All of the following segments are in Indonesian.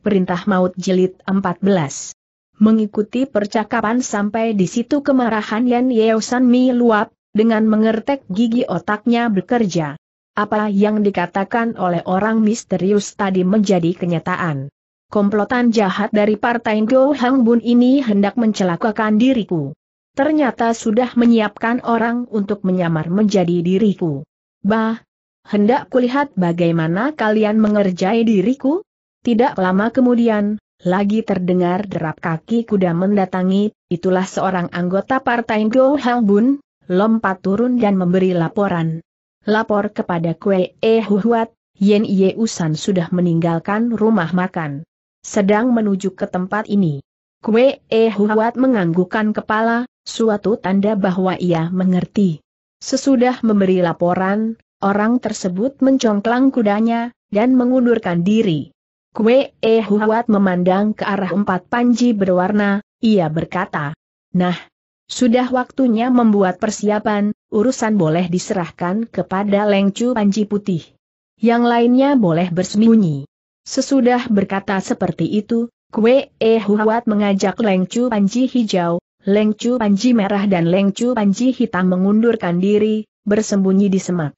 Perintah Maut Jilid 14 Mengikuti percakapan sampai di situ kemarahan Yan Yeosan Mi luap, dengan mengertek gigi otaknya bekerja. Apa yang dikatakan oleh orang misterius tadi menjadi kenyataan. Komplotan jahat dari Partai Go Hang Bun ini hendak mencelakakan diriku. Ternyata sudah menyiapkan orang untuk menyamar menjadi diriku. Bah, hendak kulihat bagaimana kalian mengerjai diriku? Tidak lama kemudian, lagi terdengar derap kaki kuda mendatangi, itulah seorang anggota partai Go Bun, lompat turun dan memberi laporan. Lapor kepada Kue E Huhuat, Yen Ye Usan sudah meninggalkan rumah makan. Sedang menuju ke tempat ini. Kue E Huhuat menganggukkan kepala, suatu tanda bahwa ia mengerti. Sesudah memberi laporan, orang tersebut mencongklang kudanya, dan mengundurkan diri. Kue Eh Huat memandang ke arah empat panji berwarna, ia berkata. Nah, sudah waktunya membuat persiapan, urusan boleh diserahkan kepada Lengcu Panji Putih. Yang lainnya boleh bersembunyi. Sesudah berkata seperti itu, Kue Eh Huat mengajak Lengcu Panji Hijau, Lengcu Panji Merah dan Lengcu Panji Hitam mengundurkan diri, bersembunyi di semak.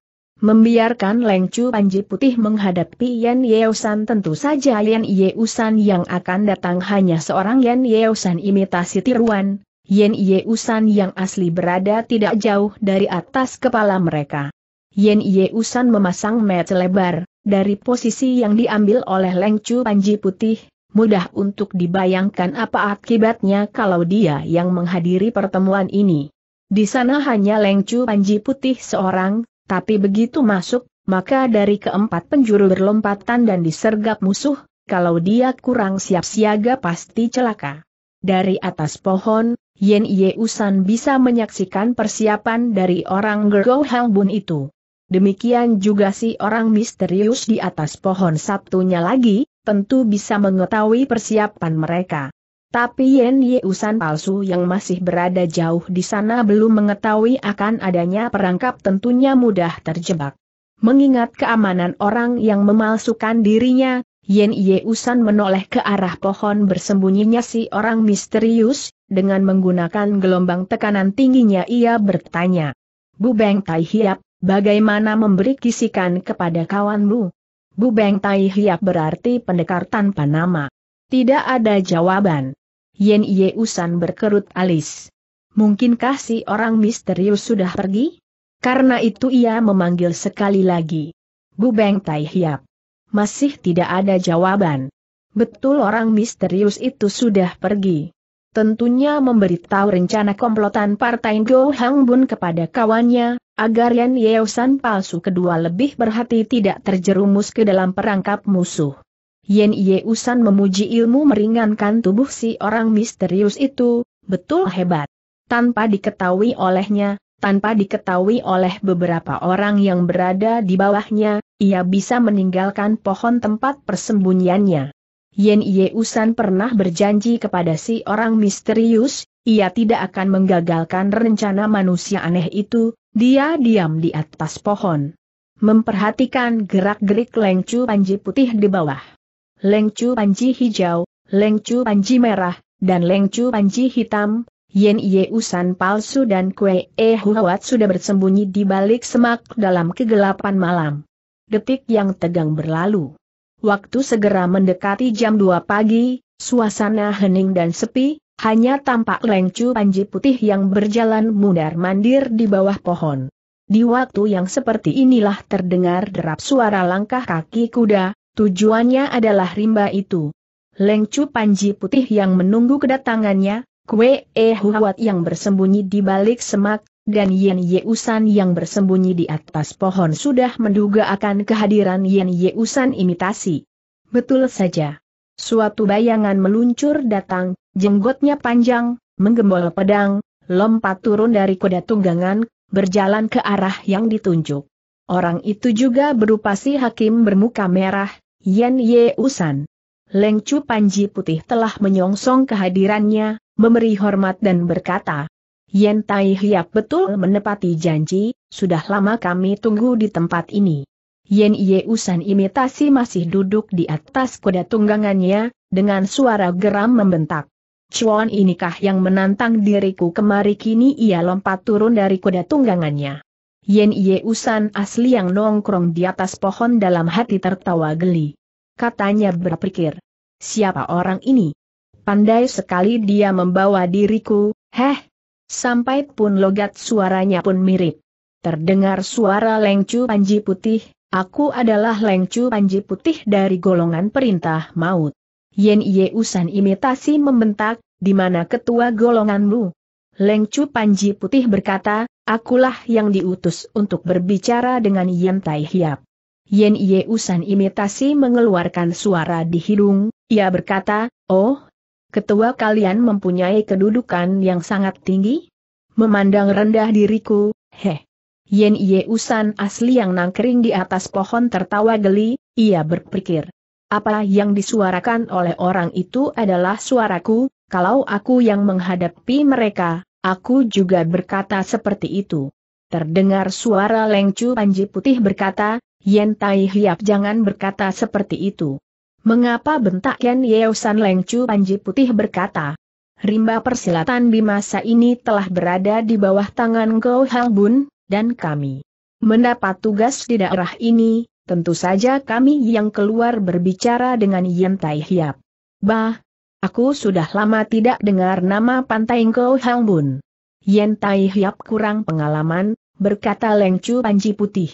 Membiarkan Leng Chu Panji Putih menghadapi Yan Yeosan tentu saja Yan Yeosan yang akan datang hanya seorang Yan Yeosan imitasi tiruan, Yan Yeosan yang asli berada tidak jauh dari atas kepala mereka. Yan Yeosan memasang mat lebar, dari posisi yang diambil oleh Leng Chu Panji Putih, mudah untuk dibayangkan apa akibatnya kalau dia yang menghadiri pertemuan ini. Di sana hanya Leng Chu Panji Putih seorang, tapi begitu masuk, maka dari keempat penjuru berlompatan dan disergap musuh, kalau dia kurang siap siaga pasti celaka. Dari atas pohon, Yen Ye Yeusan bisa menyaksikan persiapan dari orang Gergo Halbun itu. Demikian juga si orang misterius di atas pohon satunya lagi, tentu bisa mengetahui persiapan mereka. Tapi Yen Yeusan palsu yang masih berada jauh di sana belum mengetahui akan adanya perangkap tentunya mudah terjebak. Mengingat keamanan orang yang memalsukan dirinya, Yen Yeusan menoleh ke arah pohon bersembunyinya si orang misterius, dengan menggunakan gelombang tekanan tingginya ia bertanya. Bu Beng Tai Hiap, bagaimana memberi kisikan kepada kawanmu? Bu Beng Tai Hiap berarti pendekar tanpa nama. Tidak ada jawaban. Yen Yeusan berkerut alis. Mungkinkah si orang misterius sudah pergi? Karena itu ia memanggil sekali lagi. Bu Beng Tai Hiap. Masih tidak ada jawaban. Betul orang misterius itu sudah pergi. Tentunya memberitahu rencana komplotan Partai Go Hang Bun kepada kawannya, agar Yan Yeusan palsu kedua lebih berhati tidak terjerumus ke dalam perangkap musuh. Yen Yeusan memuji ilmu meringankan tubuh si orang misterius itu, betul hebat. Tanpa diketahui olehnya, tanpa diketahui oleh beberapa orang yang berada di bawahnya, ia bisa meninggalkan pohon tempat persembunyiannya. Yen Yeusan pernah berjanji kepada si orang misterius, ia tidak akan menggagalkan rencana manusia aneh itu, dia diam di atas pohon. Memperhatikan gerak-gerik lengcu panji putih di bawah lengcu panji hijau, lengcu panji merah, dan lengcu panji hitam, Yen Usan palsu dan Kue E Huawat sudah bersembunyi di balik semak dalam kegelapan malam. Detik yang tegang berlalu. Waktu segera mendekati jam 2 pagi, suasana hening dan sepi, hanya tampak lengcu panji putih yang berjalan mundar-mandir di bawah pohon. Di waktu yang seperti inilah terdengar derap suara langkah kaki kuda, Tujuannya adalah rimba itu. Lengcu Panji Putih yang menunggu kedatangannya, Kue E Huat yang bersembunyi di balik semak, dan Yen Yeusan yang bersembunyi di atas pohon sudah menduga akan kehadiran Yen Yeusan imitasi. Betul saja. Suatu bayangan meluncur datang, jenggotnya panjang, menggembol pedang, lompat turun dari kuda tunggangan, berjalan ke arah yang ditunjuk. Orang itu juga berupa si hakim bermuka merah, Yen Ye Usan. Leng Chu Panji Putih telah menyongsong kehadirannya, memberi hormat dan berkata, Yen Tai Hiap betul menepati janji, sudah lama kami tunggu di tempat ini. Yen Ye Usan imitasi masih duduk di atas kuda tunggangannya, dengan suara geram membentak. Cuan inikah yang menantang diriku kemari kini ia lompat turun dari kuda tunggangannya. Yen Usan asli yang nongkrong di atas pohon dalam hati tertawa geli. Katanya berpikir, siapa orang ini? Pandai sekali dia membawa diriku, heh. Sampai pun logat suaranya pun mirip. Terdengar suara lengcu panji putih, aku adalah lengcu panji putih dari golongan perintah maut. Yen Usan imitasi membentak, di mana ketua golonganmu? Lengcu panji putih berkata, Akulah yang diutus untuk berbicara dengan Yen Tai Hiap. Yen Usan imitasi mengeluarkan suara di hidung, ia berkata, Oh, ketua kalian mempunyai kedudukan yang sangat tinggi? Memandang rendah diriku, heh. Yen Usan asli yang nangkering di atas pohon tertawa geli, ia berpikir. Apa yang disuarakan oleh orang itu adalah suaraku, kalau aku yang menghadapi mereka, Aku juga berkata seperti itu. Terdengar suara Lengcu Panji Putih berkata, Yen Tai Hiap jangan berkata seperti itu. Mengapa bentak Yen Yeosan Lengcu Panji Putih berkata, Rimba persilatan di masa ini telah berada di bawah tangan Hang Halbun, dan kami mendapat tugas di daerah ini, tentu saja kami yang keluar berbicara dengan Yen Tai Hiap. Bah, Aku sudah lama tidak dengar nama pantai Ngko Hang Bun. Yen Tai Hiap kurang pengalaman, berkata Leng Chu Panji Putih.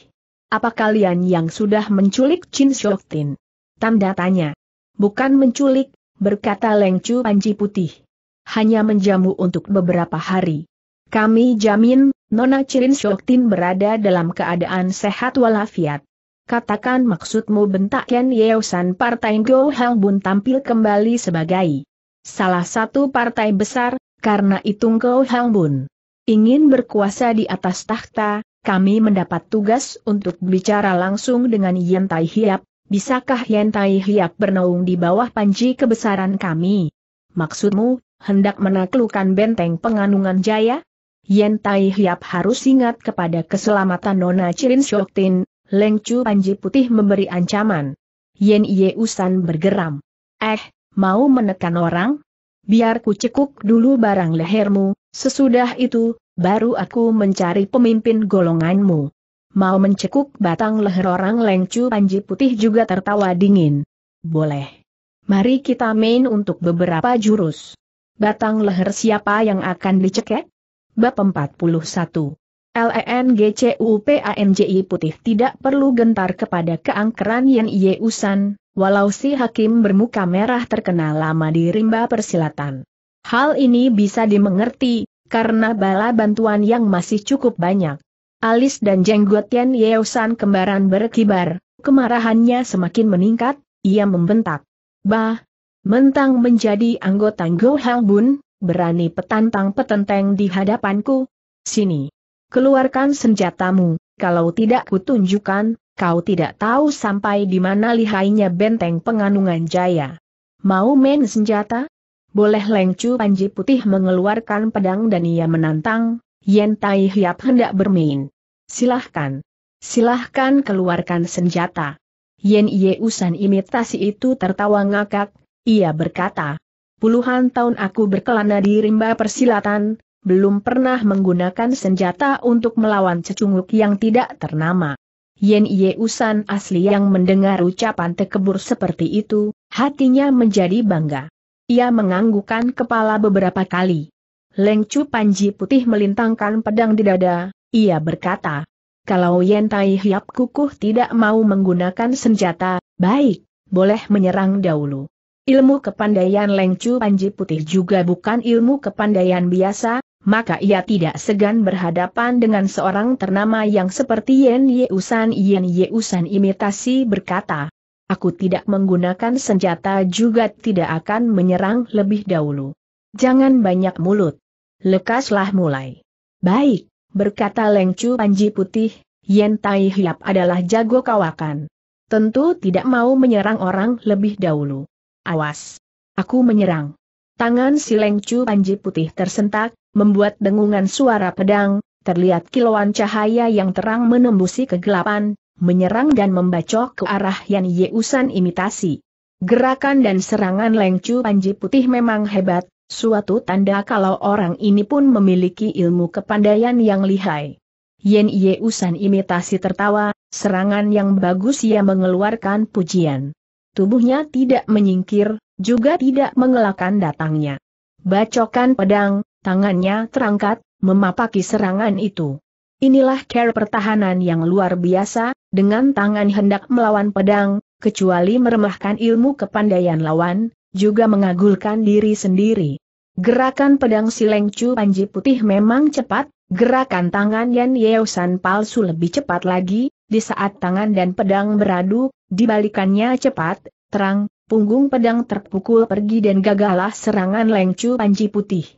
Apa kalian yang sudah menculik Chin Shok Tin? Tanda tanya. Bukan menculik, berkata Leng Chu Panji Putih. Hanya menjamu untuk beberapa hari. Kami jamin, Nona Chin Shok Tin berada dalam keadaan sehat walafiat. Katakan maksudmu bentak Ken Yeosan Partai Go Hang Bun tampil kembali sebagai salah satu partai besar, karena itu Go Hang Bun ingin berkuasa di atas tahta, kami mendapat tugas untuk bicara langsung dengan Yen Tai Hiap, bisakah Yen Tai Hiap bernaung di bawah panji kebesaran kami? Maksudmu, hendak menaklukkan benteng penganungan jaya? Yen Tai Hiap harus ingat kepada keselamatan Nona Chirin Shoktin, Leng Chu Panji Putih memberi ancaman. Yen Ye Usan bergeram. Eh, mau menekan orang? Biar ku cekuk dulu barang lehermu, sesudah itu, baru aku mencari pemimpin golonganmu. Mau mencekuk batang leher orang Leng Chu Panji Putih juga tertawa dingin. Boleh. Mari kita main untuk beberapa jurus. Batang leher siapa yang akan dicekek? Bab 41 LENGCUPANJI putih tidak perlu gentar kepada keangkeran Yen Usan, walau si hakim bermuka merah terkena lama di rimba persilatan. Hal ini bisa dimengerti, karena bala bantuan yang masih cukup banyak. Alis dan jenggot Yen Usan kembaran berkibar, kemarahannya semakin meningkat, ia membentak. Bah! Mentang menjadi anggota Go Bun, berani petantang petenteng di hadapanku. Sini! Keluarkan senjatamu, kalau tidak kutunjukkan, kau tidak tahu sampai di mana lihainya benteng penganungan jaya. Mau main senjata? Boleh Lengcu Panji Putih mengeluarkan pedang dan ia menantang, Yen Tai Hiap hendak bermain. Silahkan. Silahkan keluarkan senjata. Yen Ye Usan imitasi itu tertawa ngakak, ia berkata. Puluhan tahun aku berkelana di rimba persilatan, belum pernah menggunakan senjata untuk melawan cecunguk yang tidak ternama. Yen Usan asli yang mendengar ucapan tekebur seperti itu, hatinya menjadi bangga. Ia menganggukkan kepala beberapa kali. Chu Panji Putih melintangkan pedang di dada, ia berkata, kalau Yen Tai Hiap Kukuh tidak mau menggunakan senjata, baik, boleh menyerang dahulu. Ilmu kepandaian Chu Panji Putih juga bukan ilmu kepandaian biasa, maka ia tidak segan berhadapan dengan seorang ternama yang seperti Yen Yeusan Yen Yeusan imitasi berkata, Aku tidak menggunakan senjata juga tidak akan menyerang lebih dahulu. Jangan banyak mulut. Lekaslah mulai. Baik, berkata Leng Panji Putih, Yen Tai Hiap adalah jago kawakan. Tentu tidak mau menyerang orang lebih dahulu. Awas! Aku menyerang. Tangan si Leng Panji Putih tersentak, membuat dengungan suara pedang, terlihat kilauan cahaya yang terang menembusi kegelapan, menyerang dan membacok ke arah Yan Yeusan imitasi. Gerakan dan serangan Lengcu Panji Putih memang hebat, suatu tanda kalau orang ini pun memiliki ilmu kepandaian yang lihai. Yan Yeusan imitasi tertawa, serangan yang bagus ia mengeluarkan pujian. Tubuhnya tidak menyingkir, juga tidak mengelakkan datangnya. Bacokan pedang, tangannya terangkat, memapaki serangan itu. Inilah care pertahanan yang luar biasa, dengan tangan hendak melawan pedang, kecuali meremahkan ilmu kepandaian lawan, juga mengagulkan diri sendiri. Gerakan pedang si Lengcu Panji Putih memang cepat, gerakan tangan Yan Yeosan palsu lebih cepat lagi, di saat tangan dan pedang beradu, dibalikannya cepat, terang, punggung pedang terpukul pergi dan gagalah serangan Lengcu Panji Putih.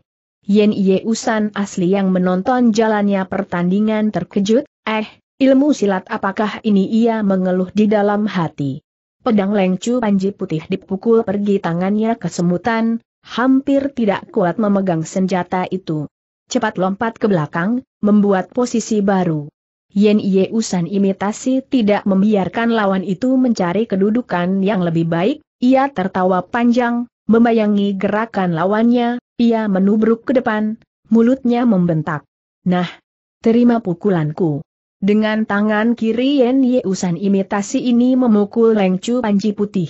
Yen Yeusan asli yang menonton jalannya pertandingan terkejut, eh, ilmu silat apakah ini ia mengeluh di dalam hati. Pedang lengcu panji putih dipukul pergi tangannya kesemutan, hampir tidak kuat memegang senjata itu. Cepat lompat ke belakang, membuat posisi baru. Yen Yeusan imitasi tidak membiarkan lawan itu mencari kedudukan yang lebih baik, ia tertawa panjang, membayangi gerakan lawannya, ia menubruk ke depan, mulutnya membentak. Nah, terima pukulanku. Dengan tangan kiri Yen Yeusan imitasi ini memukul Lengcu Panji Putih.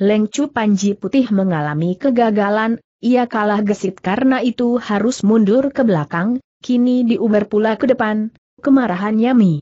Lengcu Panji Putih mengalami kegagalan, ia kalah gesit karena itu harus mundur ke belakang, kini diuber pula ke depan, kemarahannya mi.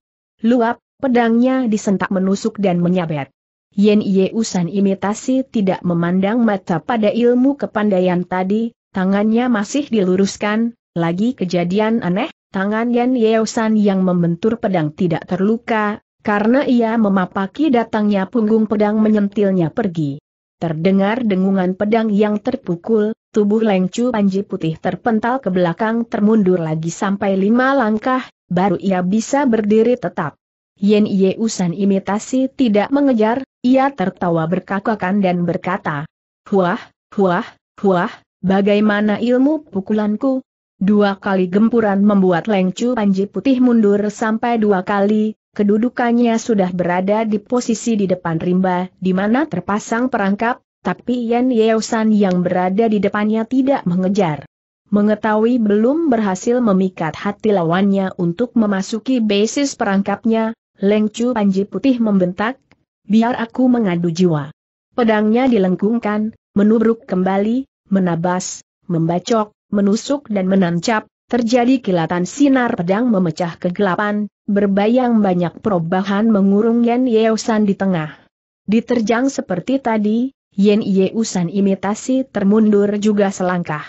Luap, pedangnya disentak menusuk dan menyabet. Yen Yeusan imitasi tidak memandang mata pada ilmu kepandaian tadi, tangannya masih diluruskan, lagi kejadian aneh, tangan Yan Yeosan yang membentur pedang tidak terluka, karena ia memapaki datangnya punggung pedang menyentilnya pergi. Terdengar dengungan pedang yang terpukul, tubuh Lengcu Panji Putih terpental ke belakang termundur lagi sampai lima langkah, baru ia bisa berdiri tetap. Yen Yeusan imitasi tidak mengejar, ia tertawa berkakakan dan berkata, Huah, huah, huah, Bagaimana ilmu pukulanku? Dua kali gempuran membuat Lengcu Panji Putih mundur sampai dua kali, kedudukannya sudah berada di posisi di depan rimba, di mana terpasang perangkap, tapi Yan Yeosan yang berada di depannya tidak mengejar. Mengetahui belum berhasil memikat hati lawannya untuk memasuki basis perangkapnya, Lengcu Panji Putih membentak, biar aku mengadu jiwa. Pedangnya dilengkungkan, menubruk kembali, menabas, membacok, menusuk dan menancap, terjadi kilatan sinar pedang memecah kegelapan, berbayang banyak perubahan mengurung Yen Yeusan di tengah. Diterjang seperti tadi, Yen Yeusan imitasi termundur juga selangkah.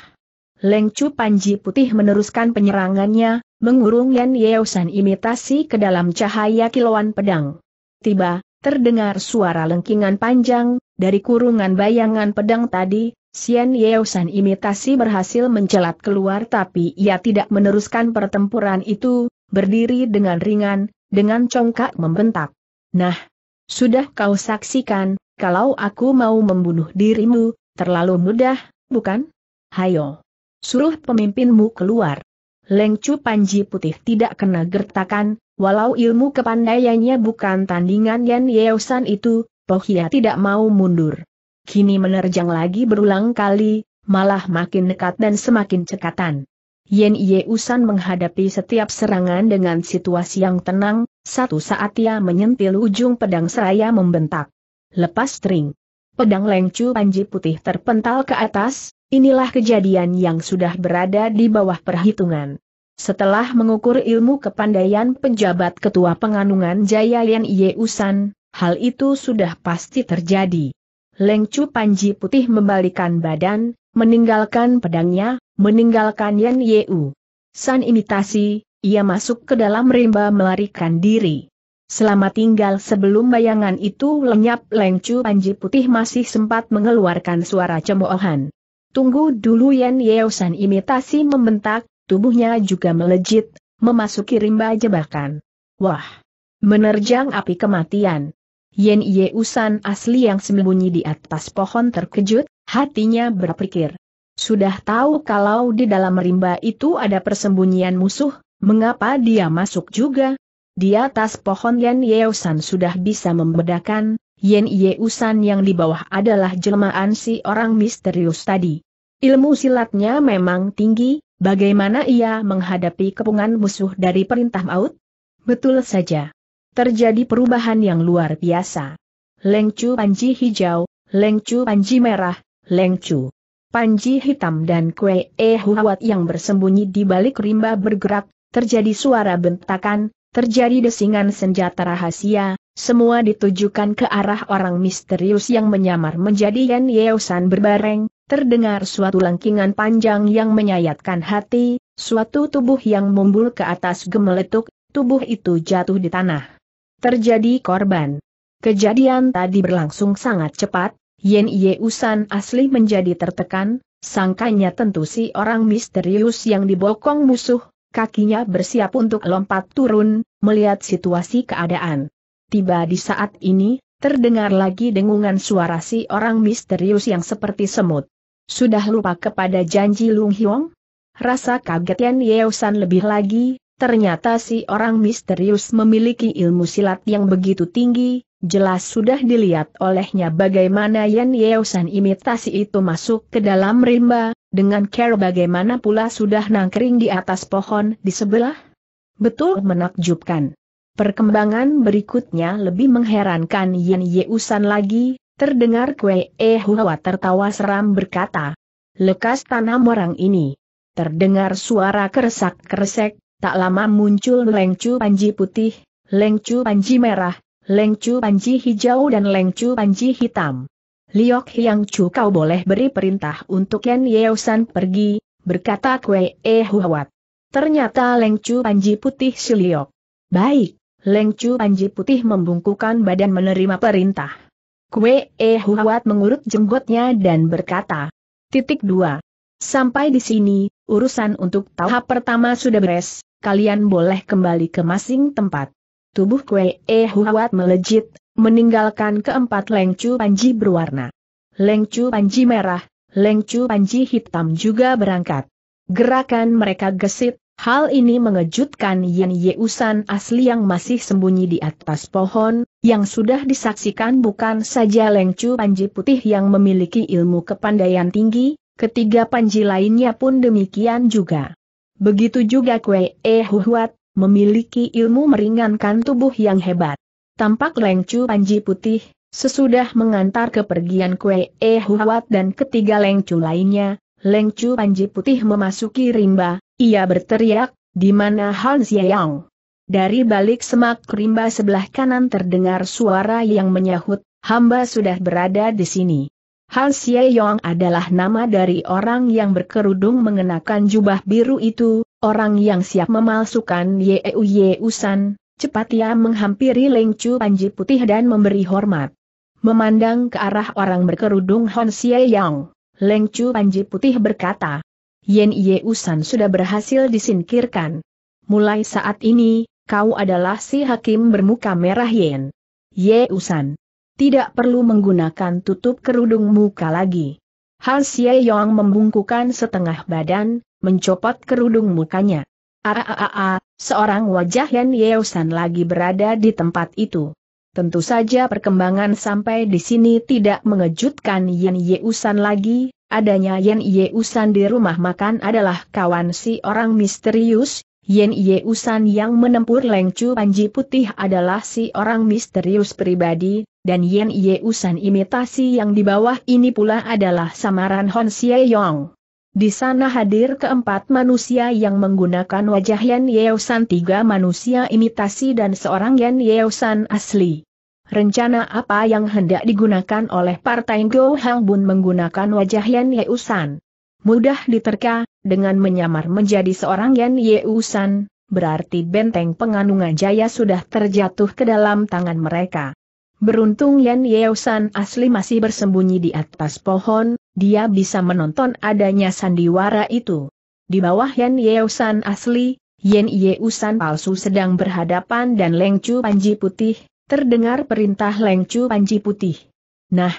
Lengcu Panji Putih meneruskan penyerangannya, mengurung Yen Yeusan imitasi ke dalam cahaya kilauan pedang. Tiba, terdengar suara lengkingan panjang, dari kurungan bayangan pedang tadi, Xian Yeosan imitasi berhasil mencelat keluar tapi ia tidak meneruskan pertempuran itu, berdiri dengan ringan, dengan congkak membentak. Nah, sudah kau saksikan, kalau aku mau membunuh dirimu, terlalu mudah, bukan? Hayo. Suruh pemimpinmu keluar. Lengcu Panji Putih tidak kena gertakan, walau ilmu kepandaiannya bukan tandingan Yan Yeosan itu, Pohia tidak mau mundur kini menerjang lagi berulang kali, malah makin dekat dan semakin cekatan. Yen Yeusan menghadapi setiap serangan dengan situasi yang tenang, satu saat ia menyentil ujung pedang seraya membentak. Lepas string. Pedang lengcu panji putih terpental ke atas, inilah kejadian yang sudah berada di bawah perhitungan. Setelah mengukur ilmu kepandaian penjabat ketua penganungan Jaya Yen Yeusan, hal itu sudah pasti terjadi. Lengcu Panji Putih membalikan badan, meninggalkan pedangnya, meninggalkan Yan Yeu. San imitasi, ia masuk ke dalam rimba melarikan diri. Selama tinggal sebelum bayangan itu lenyap Lengcu Panji Putih masih sempat mengeluarkan suara cemoohan. Tunggu dulu Yan Yeo San imitasi membentak, tubuhnya juga melejit, memasuki rimba jebakan. Wah! Menerjang api kematian. Yen Yeusan asli yang sembunyi di atas pohon terkejut, hatinya berpikir. Sudah tahu kalau di dalam rimba itu ada persembunyian musuh, mengapa dia masuk juga? Di atas pohon Yen Yeusan sudah bisa membedakan, Yen Yeusan yang di bawah adalah jelmaan si orang misterius tadi. Ilmu silatnya memang tinggi, bagaimana ia menghadapi kepungan musuh dari perintah maut? Betul saja terjadi perubahan yang luar biasa. Lengcu panji hijau, lengcu panji merah, lengcu panji hitam dan kue eh huawat yang bersembunyi di balik rimba bergerak, terjadi suara bentakan, terjadi desingan senjata rahasia, semua ditujukan ke arah orang misterius yang menyamar menjadi Yan Yeosan berbareng, terdengar suatu lengkingan panjang yang menyayatkan hati, suatu tubuh yang mumbul ke atas gemeletuk, tubuh itu jatuh di tanah. Terjadi korban. Kejadian tadi berlangsung sangat cepat, Yen Yeusan asli menjadi tertekan, sangkanya tentu si orang misterius yang dibokong musuh, kakinya bersiap untuk lompat turun, melihat situasi keadaan. Tiba di saat ini, terdengar lagi dengungan suara si orang misterius yang seperti semut. Sudah lupa kepada janji Lung Hiong? Rasa kaget Yen Yeusan lebih lagi, Ternyata si orang misterius memiliki ilmu silat yang begitu tinggi, jelas sudah dilihat olehnya bagaimana Yan Yeosan imitasi itu masuk ke dalam rimba, dengan care bagaimana pula sudah nangkering di atas pohon di sebelah. Betul menakjubkan. Perkembangan berikutnya lebih mengherankan Yan Yeosan lagi, terdengar Kue Eh Hua tertawa seram berkata, lekas tanam orang ini. Terdengar suara keresak-keresek, tak lama muncul lengcu panji putih, lengcu panji merah, lengcu panji hijau dan lengcu panji hitam. Liok Hyang Chu kau boleh beri perintah untuk Ken Yeosan pergi, berkata Kwe E Huawat. Ternyata lengcu panji putih si Liok. Baik, lengcu panji putih membungkukan badan menerima perintah. Kwe E Huawat mengurut jenggotnya dan berkata. Titik 2. Sampai di sini, urusan untuk tahap pertama sudah beres, kalian boleh kembali ke masing tempat. Tubuh Kue E Huat melejit, meninggalkan keempat lengcu panji berwarna. Lengcu panji merah, lengcu panji hitam juga berangkat. Gerakan mereka gesit, hal ini mengejutkan Yan Yeusan asli yang masih sembunyi di atas pohon, yang sudah disaksikan bukan saja lengcu panji putih yang memiliki ilmu kepandaian tinggi, ketiga panji lainnya pun demikian juga. Begitu juga Kue E Huat, memiliki ilmu meringankan tubuh yang hebat. Tampak lengcu panji putih, sesudah mengantar kepergian Kue E Huat dan ketiga lengcu lainnya, lengcu panji putih memasuki rimba, ia berteriak, di mana Han Xiaoyang. Dari balik semak rimba sebelah kanan terdengar suara yang menyahut, hamba sudah berada di sini. Han Xie Yong adalah nama dari orang yang berkerudung mengenakan jubah biru itu, orang yang siap memalsukan Ye Usan, cepat ia menghampiri Leng Chu Panji Putih dan memberi hormat. Memandang ke arah orang berkerudung Han Xie Yong, Leng Chu Panji Putih berkata, Yen Usan sudah berhasil disingkirkan. Mulai saat ini, kau adalah si hakim bermuka merah Yen. Usan tidak perlu menggunakan tutup kerudung muka lagi. Han Yong membungkukan setengah badan, mencopot kerudung mukanya. Aaaa, ah, ah, ah, seorang wajah Yan Yeosan lagi berada di tempat itu. Tentu saja perkembangan sampai di sini tidak mengejutkan Yan Yeosan lagi, adanya Yan Yeosan di rumah makan adalah kawan si orang misterius, Yan Yeusan yang menempur Lengcu Panji Putih adalah si orang misterius pribadi, dan Yen Yeusan imitasi yang di bawah ini pula adalah samaran Hon Xie Yong. Di sana hadir keempat manusia yang menggunakan wajah Yen Yeusan tiga manusia imitasi dan seorang Yen Yeusan asli. Rencana apa yang hendak digunakan oleh Partai Go Hang Bun menggunakan wajah Yan Yeusan? Mudah diterka, dengan menyamar menjadi seorang Yan Yeusan, berarti benteng penganungan jaya sudah terjatuh ke dalam tangan mereka. Beruntung Yan Yeosan asli masih bersembunyi di atas pohon, dia bisa menonton adanya sandiwara itu. Di bawah Yan Yeosan asli, Yan Yeosan palsu sedang berhadapan dan Leng Panji Putih, terdengar perintah Leng Panji Putih. Nah,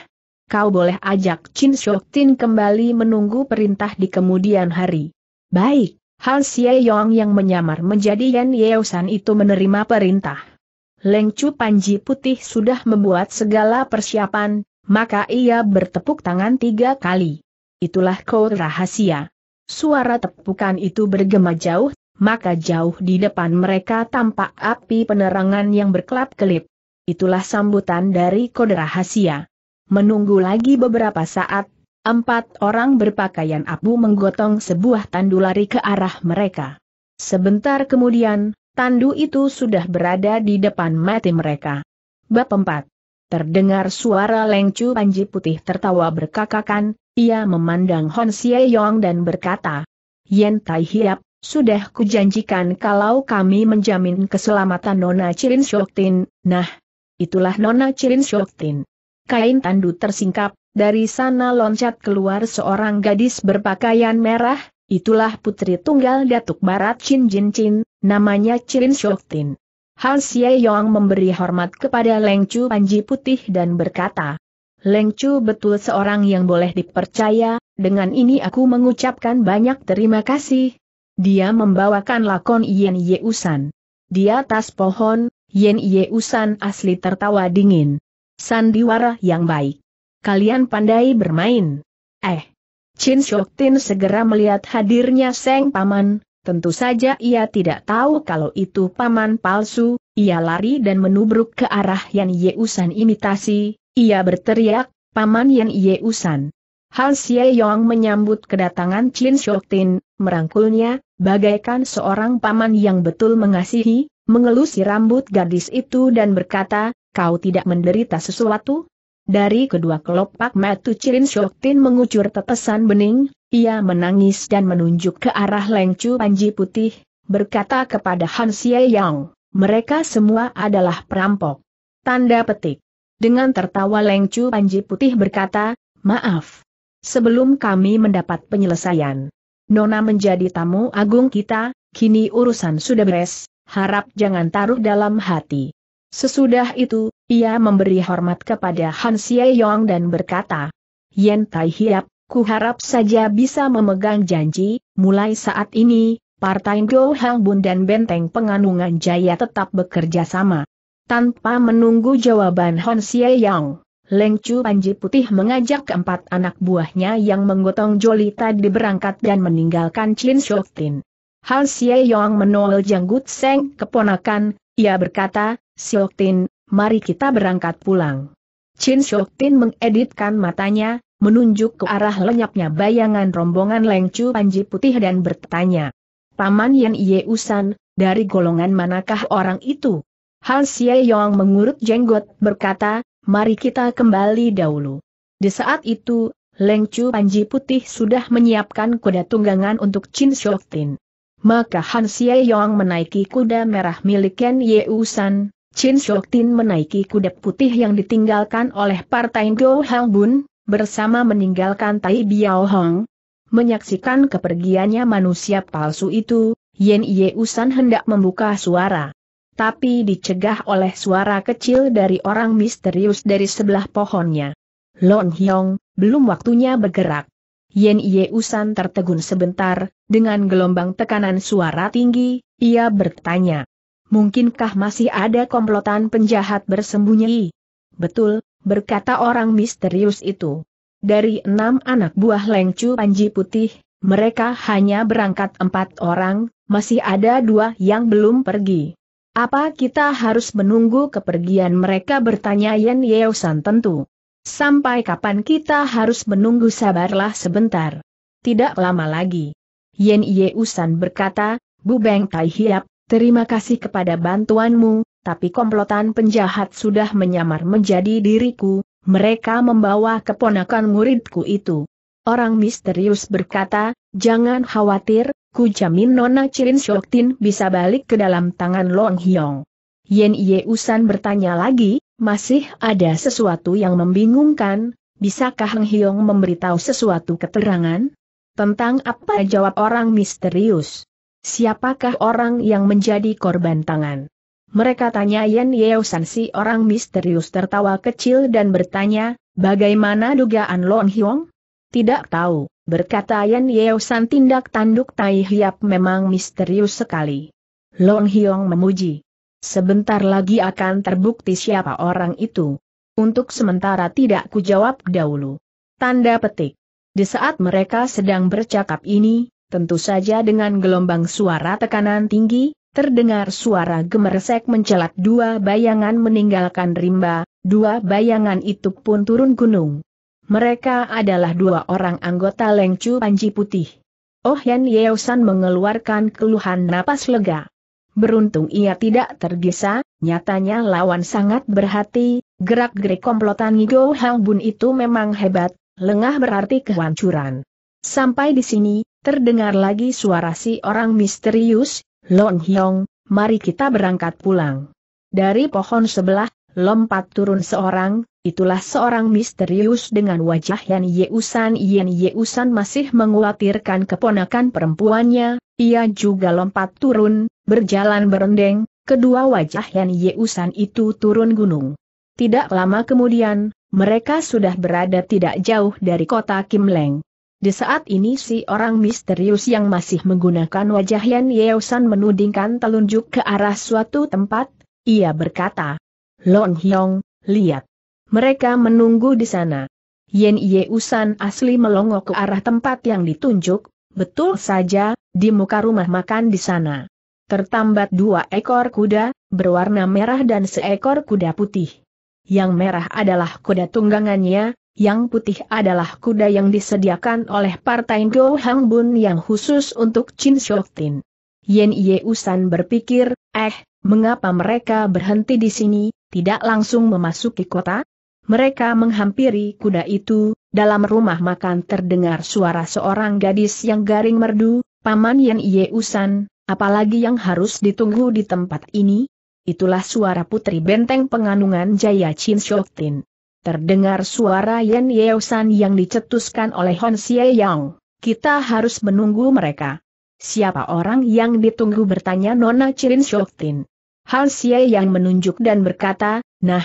kau boleh ajak Chin Shok Tin kembali menunggu perintah di kemudian hari. Baik, Han Xie Yong yang menyamar menjadi Yan Yeosan itu menerima perintah. Lengcu Panji Putih sudah membuat segala persiapan, maka ia bertepuk tangan tiga kali. Itulah kau rahasia. Suara tepukan itu bergema jauh, maka jauh di depan mereka tampak api penerangan yang berkelap-kelip. Itulah sambutan dari kode rahasia. Menunggu lagi beberapa saat, empat orang berpakaian abu menggotong sebuah tandu lari ke arah mereka. Sebentar kemudian, Tandu itu sudah berada di depan mati mereka. Bab 4. Terdengar suara Lengcu Panji Putih tertawa berkakakan, ia memandang Hon Xie Yong dan berkata, Yen Tai Hiap, sudah kujanjikan kalau kami menjamin keselamatan Nona Chirin Shoktin, nah, itulah Nona Chirin Shoktin. Kain tandu tersingkap, dari sana loncat keluar seorang gadis berpakaian merah, Itulah putri tunggal Datuk Barat Chin Jin Chin, namanya Chin Tin. Han Xie Yong memberi hormat kepada Leng Chu Panji Putih dan berkata, Leng Chu betul seorang yang boleh dipercaya, dengan ini aku mengucapkan banyak terima kasih. Dia membawakan lakon Yen Ye Usan. Di atas pohon, Yen Ye Usan asli tertawa dingin. Sandiwara yang baik. Kalian pandai bermain. Eh, Chin Shok Tin segera melihat hadirnya Seng Paman, tentu saja ia tidak tahu kalau itu Paman palsu, ia lari dan menubruk ke arah Yan Yeusan imitasi, ia berteriak, Paman Yan Yeusan. Han Xie Yong menyambut kedatangan Chin Shok Tin, merangkulnya, bagaikan seorang paman yang betul mengasihi, mengelusi rambut gadis itu dan berkata, kau tidak menderita sesuatu, dari kedua kelopak mata Cirin Shoktin mengucur tetesan bening, ia menangis dan menunjuk ke arah Lengcu Panji Putih, berkata kepada Han Xie Yang, mereka semua adalah perampok. Tanda petik. Dengan tertawa Lengcu Panji Putih berkata, maaf. Sebelum kami mendapat penyelesaian, Nona menjadi tamu agung kita, kini urusan sudah beres, harap jangan taruh dalam hati. Sesudah itu, ia memberi hormat kepada Han Yong dan berkata, Yen Tai Hiap, ku harap saja bisa memegang janji, mulai saat ini, Partai Go Hang Bun dan Benteng Penganungan Jaya tetap bekerja sama. Tanpa menunggu jawaban Han Yong, Leng Chu Panji Putih mengajak keempat anak buahnya yang menggotong Joli tadi berangkat dan meninggalkan Chin Shok Tin. Han Yong menoleh janggut Seng keponakan, ia berkata, Siok Tin, mari kita berangkat pulang. Chin Shok Tin mengeditkan matanya, menunjuk ke arah lenyapnya bayangan rombongan Lengcu Panji Putih dan bertanya. Paman Yan Usan, dari golongan manakah orang itu? Han Xie Yong mengurut jenggot, berkata, mari kita kembali dahulu. Di saat itu, Lengcu Panji Putih sudah menyiapkan kuda tunggangan untuk Chin Shok Tin. Maka Han Xie Yong menaiki kuda merah milik Ken Usan, Chin Shok Tin menaiki kuda putih yang ditinggalkan oleh Partai Go Hang Bun, bersama meninggalkan Tai Biao Hong. Menyaksikan kepergiannya manusia palsu itu, Yen Ye Usan hendak membuka suara. Tapi dicegah oleh suara kecil dari orang misterius dari sebelah pohonnya. Lon Hyong, belum waktunya bergerak. Yen Ye Usan tertegun sebentar, dengan gelombang tekanan suara tinggi, ia bertanya, Mungkinkah masih ada komplotan penjahat bersembunyi? Betul, berkata orang misterius itu. Dari enam anak buah Lengcu Panji Putih, mereka hanya berangkat empat orang, masih ada dua yang belum pergi. Apa kita harus menunggu kepergian mereka bertanya Yen Yeosan tentu. Sampai kapan kita harus menunggu sabarlah sebentar. Tidak lama lagi. Yen Yeosan berkata, Bu Beng Tai Hiap, Terima kasih kepada bantuanmu, tapi komplotan penjahat sudah menyamar menjadi diriku, mereka membawa keponakan muridku itu. Orang misterius berkata, jangan khawatir, ku jamin Nona Cirin Shoktin bisa balik ke dalam tangan Long Hyong. Yen Ye Yeusan bertanya lagi, masih ada sesuatu yang membingungkan, bisakah Heng Hyong memberitahu sesuatu keterangan? Tentang apa jawab orang misterius? Siapakah orang yang menjadi korban tangan? Mereka tanya Yen Yeo San si orang misterius tertawa kecil dan bertanya, bagaimana dugaan Long Hyong? Tidak tahu, berkata Yen Yeo San tindak tanduk Tai Hiap memang misterius sekali. Long Hyong memuji. Sebentar lagi akan terbukti siapa orang itu. Untuk sementara tidak kujawab dahulu. Tanda petik. Di saat mereka sedang bercakap ini, tentu saja dengan gelombang suara tekanan tinggi, terdengar suara gemersek mencelat dua bayangan meninggalkan rimba, dua bayangan itu pun turun gunung. Mereka adalah dua orang anggota Lengcu Panji Putih. Oh Yan Yeosan mengeluarkan keluhan napas lega. Beruntung ia tidak tergesa, nyatanya lawan sangat berhati, gerak-gerik komplotan Ngigo Hang Bun itu memang hebat, lengah berarti kehancuran. Sampai di sini, terdengar lagi suara si orang misterius, Long Hyong, mari kita berangkat pulang. Dari pohon sebelah, lompat turun seorang, itulah seorang misterius dengan wajah Yan Yeusan. Yan Yeusan masih mengkhawatirkan keponakan perempuannya, ia juga lompat turun, berjalan berendeng, kedua wajah Yan Yeusan itu turun gunung. Tidak lama kemudian, mereka sudah berada tidak jauh dari kota Kim Leng. Di saat ini si orang misterius yang masih menggunakan wajah Yan Yeosan menudingkan telunjuk ke arah suatu tempat, ia berkata, Long Hyong, lihat. Mereka menunggu di sana. Yan Yeosan asli melongo ke arah tempat yang ditunjuk, betul saja, di muka rumah makan di sana. Tertambat dua ekor kuda, berwarna merah dan seekor kuda putih. Yang merah adalah kuda tunggangannya, yang putih adalah kuda yang disediakan oleh Partai Go Hang Bun yang khusus untuk Chin Shok Tin. Yen Ye Usan berpikir, eh, mengapa mereka berhenti di sini, tidak langsung memasuki kota? Mereka menghampiri kuda itu, dalam rumah makan terdengar suara seorang gadis yang garing merdu, Paman Yen Ye Usan, apalagi yang harus ditunggu di tempat ini? Itulah suara putri benteng penganungan Jaya Chin Shok Tin. Terdengar suara Yan Yeosan yang dicetuskan oleh Hon Xie Yang. Kita harus menunggu mereka. Siapa orang yang ditunggu bertanya Nona Chirin Shoktin. Hon Xie Yang menunjuk dan berkata, nah,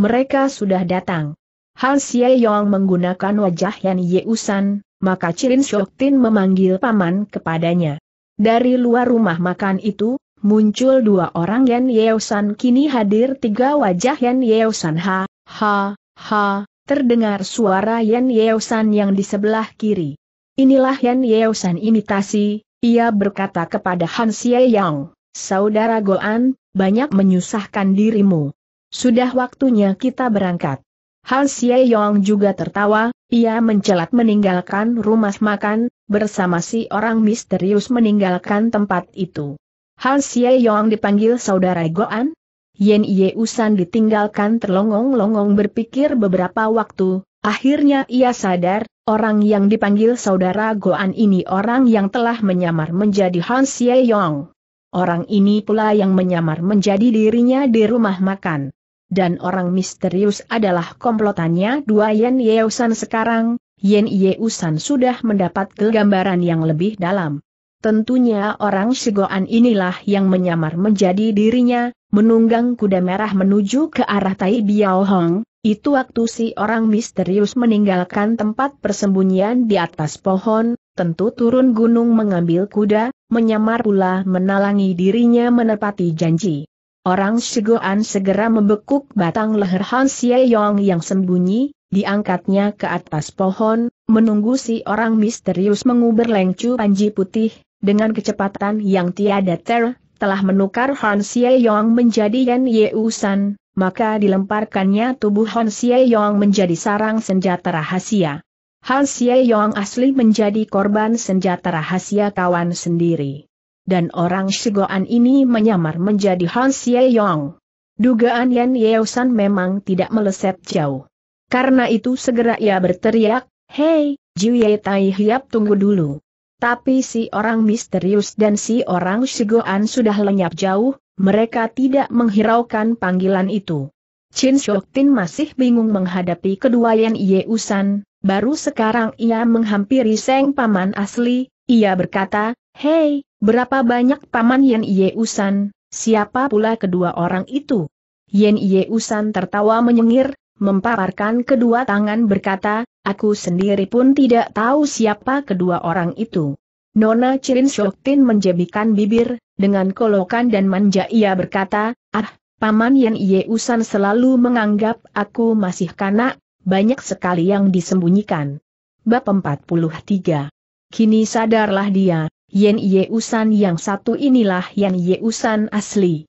mereka sudah datang. Hon Xie Yang menggunakan wajah Yan Yeosan, maka Chirin Shoktin memanggil paman kepadanya. Dari luar rumah makan itu, muncul dua orang Yan Yeosan kini hadir tiga wajah Yan Yeosan ha, ha, Ha, terdengar suara Yan Yeosan yang di sebelah kiri. Inilah Yan Yeosan imitasi, ia berkata kepada Han Xie Yang, Saudara Goan, banyak menyusahkan dirimu. Sudah waktunya kita berangkat. Han Xie juga tertawa, ia mencelat meninggalkan rumah makan, bersama si orang misterius meninggalkan tempat itu. Han Xie dipanggil saudara Goan, Yen Yeusan ditinggalkan terlongong-longong berpikir beberapa waktu, akhirnya ia sadar, orang yang dipanggil saudara Goan ini orang yang telah menyamar menjadi Han Yong. Orang ini pula yang menyamar menjadi dirinya di rumah makan. Dan orang misterius adalah komplotannya dua Yen Yeusan sekarang, Yen Yeusan sudah mendapat kegambaran yang lebih dalam. Tentunya orang Shigoan inilah yang menyamar menjadi dirinya, menunggang kuda merah menuju ke arah Tai Biao Hong, itu waktu si orang misterius meninggalkan tempat persembunyian di atas pohon, tentu turun gunung mengambil kuda, menyamar pula menalangi dirinya menepati janji. Orang Shigoan segera membekuk batang leher Han Yong yang sembunyi, diangkatnya ke atas pohon, menunggu si orang misterius menguber lengcu panji putih, dengan kecepatan yang tiada ter, telah menukar Han Yong menjadi Yan Usan, maka dilemparkannya tubuh Han Yong menjadi sarang senjata rahasia. Han Yong asli menjadi korban senjata rahasia kawan sendiri. Dan orang Shigoan ini menyamar menjadi Han Yong. Dugaan Yan Yeusan memang tidak meleset jauh. Karena itu segera ia berteriak, Hei, Jiu Ye Tai Hiap tunggu dulu. Tapi si orang misterius dan si orang Shigoan sudah lenyap jauh, mereka tidak menghiraukan panggilan itu. Chin Shoktin masih bingung menghadapi kedua Yan Usan. baru sekarang ia menghampiri Seng Paman asli, ia berkata, Hei, berapa banyak Paman Yan Usan? siapa pula kedua orang itu? Yen Usan tertawa menyengir, mempaparkan kedua tangan berkata, aku sendiri pun tidak tahu siapa kedua orang itu. Nona Cirin Shoktin menjebikan bibir, dengan kolokan dan manja ia berkata, ah, Paman Yan Yeusan selalu menganggap aku masih kanak, banyak sekali yang disembunyikan. Bab 43 Kini sadarlah dia, Yen Yeusan yang satu inilah Yen Yeusan asli.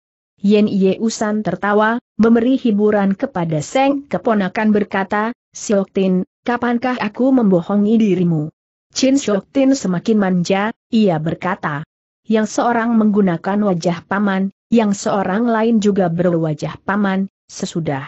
Yen Ye Usan tertawa, memberi hiburan kepada Seng keponakan berkata, Tin, kapankah aku membohongi dirimu? Chin Tin semakin manja, ia berkata. Yang seorang menggunakan wajah paman, yang seorang lain juga berwajah paman, sesudah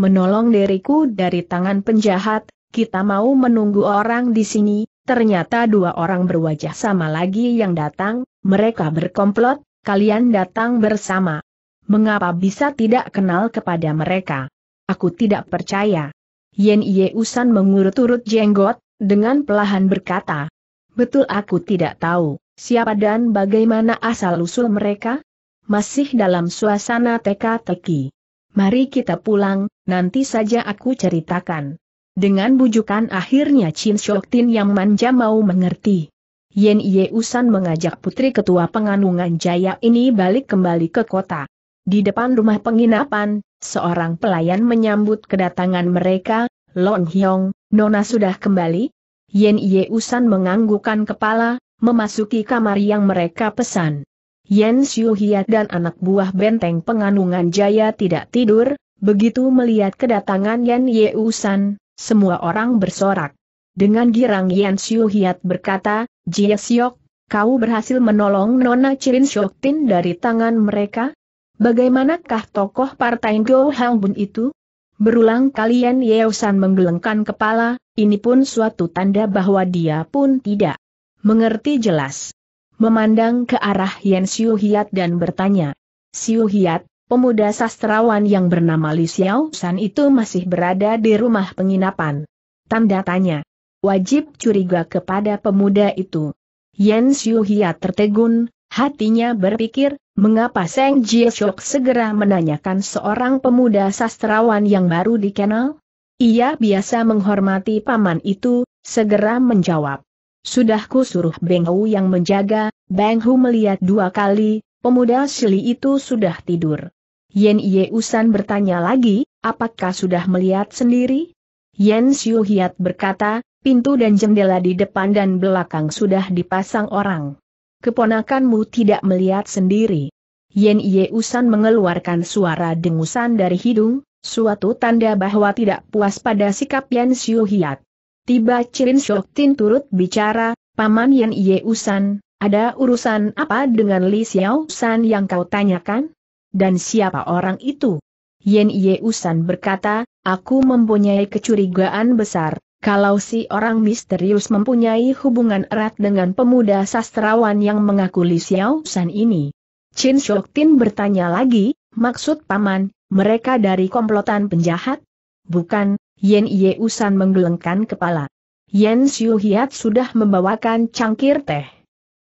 menolong diriku dari tangan penjahat, kita mau menunggu orang di sini, ternyata dua orang berwajah sama lagi yang datang, mereka berkomplot, kalian datang bersama. Mengapa bisa tidak kenal kepada mereka? Aku tidak percaya. Yen Usan mengurut-urut jenggot, dengan pelahan berkata. Betul aku tidak tahu, siapa dan bagaimana asal-usul mereka? Masih dalam suasana teka-teki. Mari kita pulang, nanti saja aku ceritakan. Dengan bujukan akhirnya Chin Tin yang manja mau mengerti. Yen Usan mengajak putri ketua penganungan jaya ini balik kembali ke kota. Di depan rumah penginapan, seorang pelayan menyambut kedatangan mereka, Lon Hyong, Nona sudah kembali? Yen Yeusan menganggukkan kepala, memasuki kamar yang mereka pesan. Yen Hiat dan anak buah benteng penganungan jaya tidak tidur, begitu melihat kedatangan Yen Yeusan, semua orang bersorak. Dengan girang Yan Hiat berkata, Jie Siok, kau berhasil menolong Nona Chirin Shoktin dari tangan mereka? Bagaimanakah tokoh partai Go Hang Bun itu? Berulang kalian San menggelengkan kepala, ini pun suatu tanda bahwa dia pun tidak mengerti jelas. Memandang ke arah Yen Siu Hiat dan bertanya, Siu Hiat, pemuda sastrawan yang bernama Li Xiao San itu masih berada di rumah penginapan. Tanda tanya. Wajib curiga kepada pemuda itu. Yen Siu Hiat tertegun, hatinya berpikir, Mengapa Seng Jieshok segera menanyakan seorang pemuda sastrawan yang baru dikenal? Ia biasa menghormati paman itu, segera menjawab. Sudah ku suruh Beng Hu yang menjaga, Beng Hu melihat dua kali, pemuda Sili itu sudah tidur. Yen Ye Usan bertanya lagi, apakah sudah melihat sendiri? Yen Xiu Hiat berkata, pintu dan jendela di depan dan belakang sudah dipasang orang keponakanmu tidak melihat sendiri. Yen Yeusan mengeluarkan suara dengusan dari hidung, suatu tanda bahwa tidak puas pada sikap Yan Xiu Hiat. Tiba Chin Shoktin turut bicara, Paman Yan Yeusan, ada urusan apa dengan Li Xiao San yang kau tanyakan? Dan siapa orang itu? Yen Yeusan berkata, aku mempunyai kecurigaan besar, kalau si orang misterius mempunyai hubungan erat dengan pemuda sastrawan yang mengaku Li Xiao San ini. Chin Shok bertanya lagi, maksud paman, mereka dari komplotan penjahat? Bukan, Yen Ye Usan menggelengkan kepala. Yen Xiu Hiat sudah membawakan cangkir teh.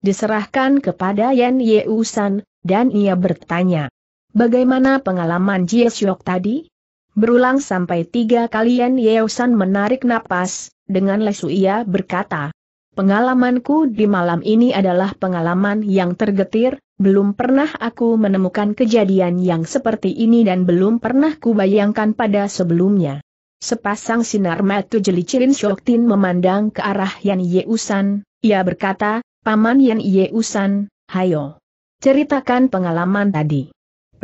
Diserahkan kepada Yen Ye Usan, dan ia bertanya. Bagaimana pengalaman Jie Shok tadi? Berulang sampai tiga kali Yeosan menarik napas, dengan lesu ia berkata. Pengalamanku di malam ini adalah pengalaman yang tergetir, belum pernah aku menemukan kejadian yang seperti ini dan belum pernah kubayangkan pada sebelumnya. Sepasang sinar mata jeli Cirin Shoktin memandang ke arah Yan Yeusan, ia berkata, Paman Yan Yeusan, hayo. Ceritakan pengalaman tadi.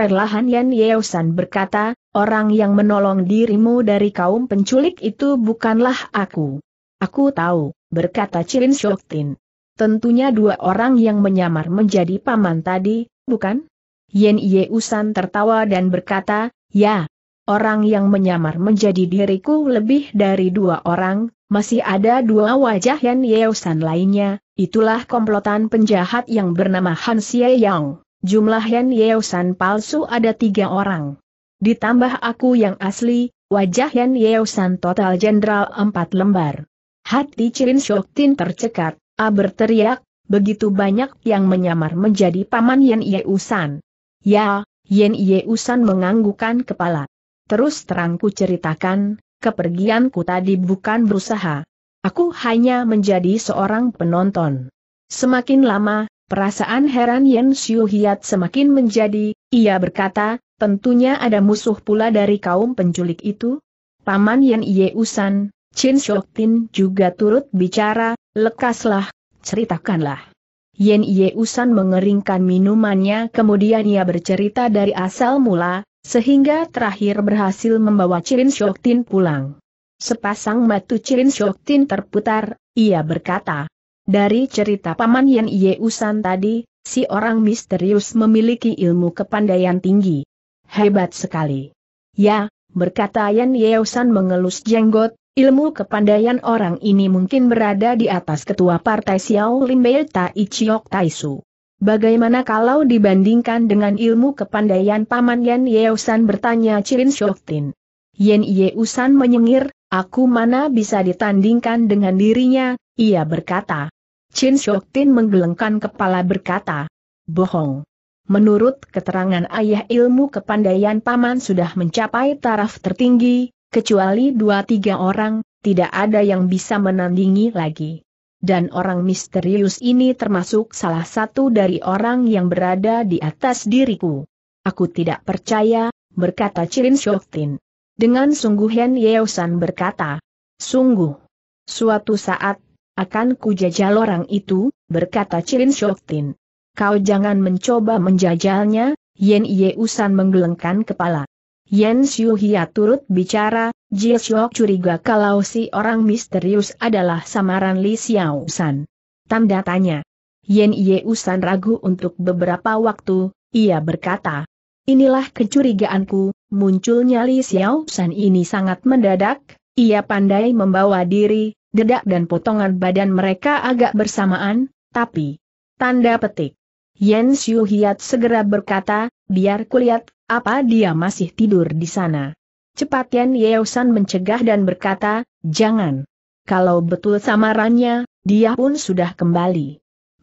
Perlahan Yan Yeosan berkata, orang yang menolong dirimu dari kaum penculik itu bukanlah aku. Aku tahu, berkata Chin Shoktin. Tentunya dua orang yang menyamar menjadi paman tadi, bukan? Yan Yeosan tertawa dan berkata, ya, orang yang menyamar menjadi diriku lebih dari dua orang, masih ada dua wajah Yan Yeosan lainnya, itulah komplotan penjahat yang bernama Han Xie Yang. Jumlah Yan Yeosan palsu ada tiga orang. Ditambah aku yang asli, wajah Yan Yeosan total jenderal empat lembar. Hati Cirin Shoktin tercekat, A berteriak, begitu banyak yang menyamar menjadi paman Yan Yeosan. Ya, Yan Yeosan menganggukan kepala. Terus terangku ceritakan, kepergianku tadi bukan berusaha. Aku hanya menjadi seorang penonton. Semakin lama, Perasaan heran Yen Xiu Hiat semakin menjadi, ia berkata, tentunya ada musuh pula dari kaum penculik itu. Paman Yen Ye Usan, Chin Shok Tin juga turut bicara, lekaslah, ceritakanlah. Yen Ye Usan mengeringkan minumannya kemudian ia bercerita dari asal mula, sehingga terakhir berhasil membawa Chin Shok Tin pulang. Sepasang matu Chin Shok Tin terputar, ia berkata, dari cerita Paman Yan Yeusan tadi, si orang misterius memiliki ilmu kepandaian tinggi. Hebat sekali. Ya, berkata Yan Yeusan mengelus jenggot, ilmu kepandaian orang ini mungkin berada di atas ketua partai Xiao Bei Tai Chiok Su. Bagaimana kalau dibandingkan dengan ilmu kepandaian Paman Yan Yeusan bertanya Cirin Shoktin. Yan Yeusan menyengir, aku mana bisa ditandingkan dengan dirinya, ia berkata, Chin Shok Tin menggelengkan kepala berkata, bohong. Menurut keterangan ayah ilmu kepandaian paman sudah mencapai taraf tertinggi, kecuali dua tiga orang, tidak ada yang bisa menandingi lagi. Dan orang misterius ini termasuk salah satu dari orang yang berada di atas diriku. Aku tidak percaya, berkata Chin Tin. Dengan sungguh Hen Yeosan berkata, Sungguh. Suatu saat, akan kujajal orang itu, berkata Cilin Shoktin. Kau jangan mencoba menjajalnya, Yen Usan menggelengkan kepala. Yen Xiuhia turut bicara, Jie Xiok curiga kalau si orang misterius adalah samaran Li San. Tanda tanya. Yen Usan ragu untuk beberapa waktu, ia berkata. Inilah kecurigaanku, munculnya Li San ini sangat mendadak, ia pandai membawa diri, Dedak dan potongan badan mereka agak bersamaan, tapi... Tanda petik. Yen Xiu Hiat segera berkata, biar kulihat, apa dia masih tidur di sana. Cepat Yan Yeosan mencegah dan berkata, jangan. Kalau betul samarannya, dia pun sudah kembali.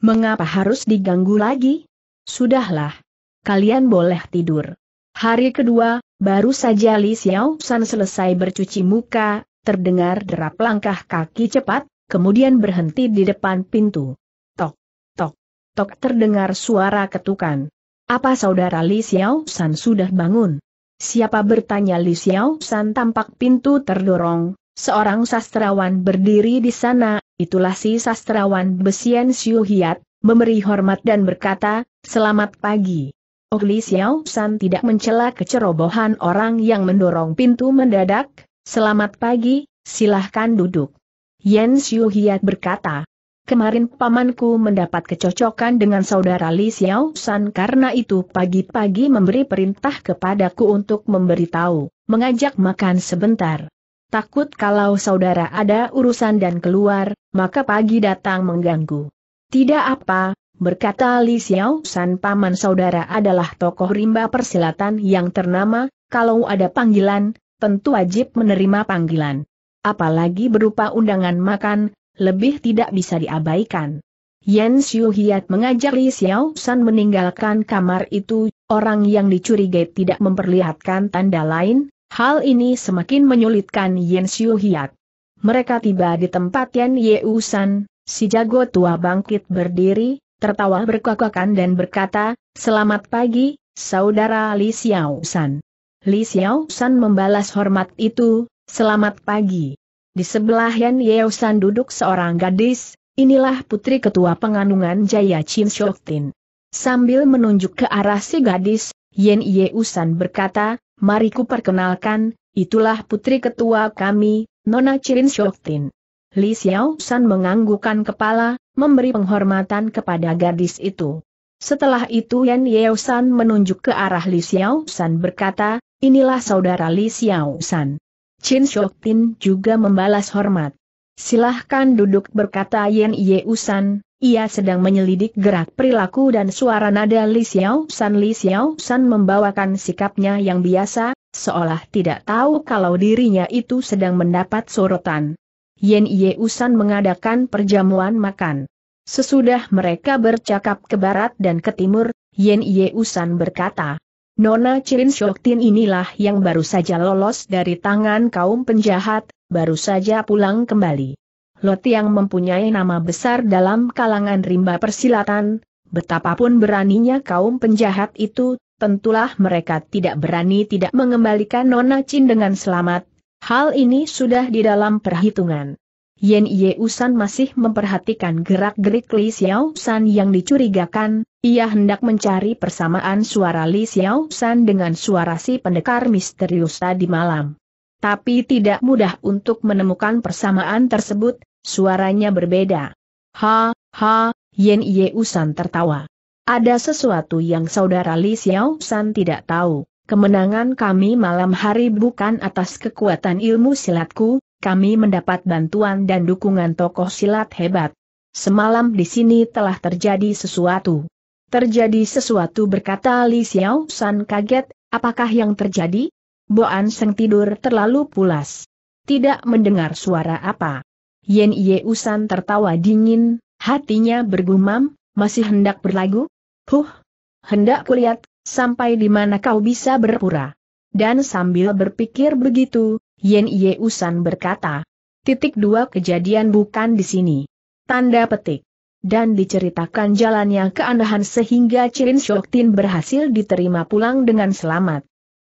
Mengapa harus diganggu lagi? Sudahlah. Kalian boleh tidur. Hari kedua, baru saja Li San selesai bercuci muka, terdengar derap langkah kaki cepat, kemudian berhenti di depan pintu. Tok, tok, tok terdengar suara ketukan. Apa saudara Li Xiao San sudah bangun? Siapa bertanya Li Xiao San tampak pintu terdorong, seorang sastrawan berdiri di sana, itulah si sastrawan Besian Xiu Hiat, memberi hormat dan berkata, selamat pagi. Oh, Li Xiao San tidak mencela kecerobohan orang yang mendorong pintu mendadak, Selamat pagi, silahkan duduk. Yen Xiu Hiat berkata, Kemarin pamanku mendapat kecocokan dengan saudara Li Xiao San karena itu pagi-pagi memberi perintah kepadaku untuk memberitahu, mengajak makan sebentar. Takut kalau saudara ada urusan dan keluar, maka pagi datang mengganggu. Tidak apa, berkata Li Xiao San paman saudara adalah tokoh rimba persilatan yang ternama, kalau ada panggilan, tentu wajib menerima panggilan. Apalagi berupa undangan makan, lebih tidak bisa diabaikan. Yen Xiu Hiat mengajak Li Xiao San meninggalkan kamar itu, orang yang dicurigai tidak memperlihatkan tanda lain, hal ini semakin menyulitkan Yen Xiu Hiat. Mereka tiba di tempat Yen Ye San, si jago tua bangkit berdiri, tertawa berkokokan dan berkata, Selamat pagi, Saudara Li Xiao San. Li Xiao San membalas hormat itu, selamat pagi. Di sebelah Yan Yeo San duduk seorang gadis, inilah putri ketua pengandungan Jaya Chin Tin. Sambil menunjuk ke arah si gadis, Yan Yeo San berkata, mari ku perkenalkan, itulah putri ketua kami, Nona Chin Tin. Li Xiao San menganggukkan kepala, memberi penghormatan kepada gadis itu. Setelah itu Yan Yeo San menunjuk ke arah Li Xiao San berkata, Inilah saudara Li Xiao San. Chin Shok juga membalas hormat. Silahkan duduk berkata Yen Ye Usan, ia sedang menyelidik gerak perilaku dan suara nada Li Xiao San. Li Xiao San membawakan sikapnya yang biasa, seolah tidak tahu kalau dirinya itu sedang mendapat sorotan. Yen Ye Usan mengadakan perjamuan makan. Sesudah mereka bercakap ke barat dan ke timur, Yen Ye Usan berkata, Nona Chin Shoktin inilah yang baru saja lolos dari tangan kaum penjahat, baru saja pulang kembali. Lot yang mempunyai nama besar dalam kalangan rimba persilatan, betapapun beraninya kaum penjahat itu, tentulah mereka tidak berani tidak mengembalikan Nona Chin dengan selamat. Hal ini sudah di dalam perhitungan. Yen Usan masih memperhatikan gerak-gerik Li San yang dicurigakan, ia hendak mencari persamaan suara Li San dengan suara si pendekar misterius tadi malam. Tapi tidak mudah untuk menemukan persamaan tersebut, suaranya berbeda. Ha, ha, Yen Usan tertawa. Ada sesuatu yang saudara Li San tidak tahu. Kemenangan kami malam hari bukan atas kekuatan ilmu silatku, kami mendapat bantuan dan dukungan tokoh silat hebat. Semalam di sini telah terjadi sesuatu. Terjadi sesuatu berkata Li Xiao San kaget, apakah yang terjadi? Boan Seng tidur terlalu pulas. Tidak mendengar suara apa. Yen Ye Usan tertawa dingin, hatinya bergumam, masih hendak berlagu? Huh, hendak kulihat, sampai di mana kau bisa berpura. Dan sambil berpikir begitu, Yen Yeusan berkata. Titik dua kejadian bukan di sini. Tanda petik. Dan diceritakan jalannya keandahan sehingga Chirin Shoktin berhasil diterima pulang dengan selamat.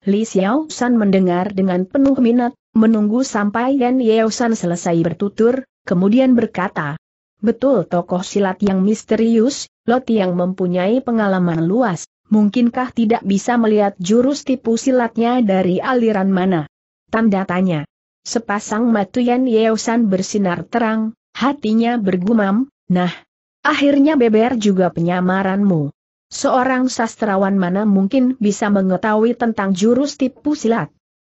Li Xiao San mendengar dengan penuh minat, menunggu sampai Yan Yeo San selesai bertutur, kemudian berkata, Betul tokoh silat yang misterius, Lot yang mempunyai pengalaman luas, mungkinkah tidak bisa melihat jurus tipu silatnya dari aliran mana? Tanda tanya. Sepasang Yan Yeosan bersinar terang, hatinya bergumam, nah, akhirnya beber juga penyamaranmu. Seorang sastrawan mana mungkin bisa mengetahui tentang jurus tipu silat?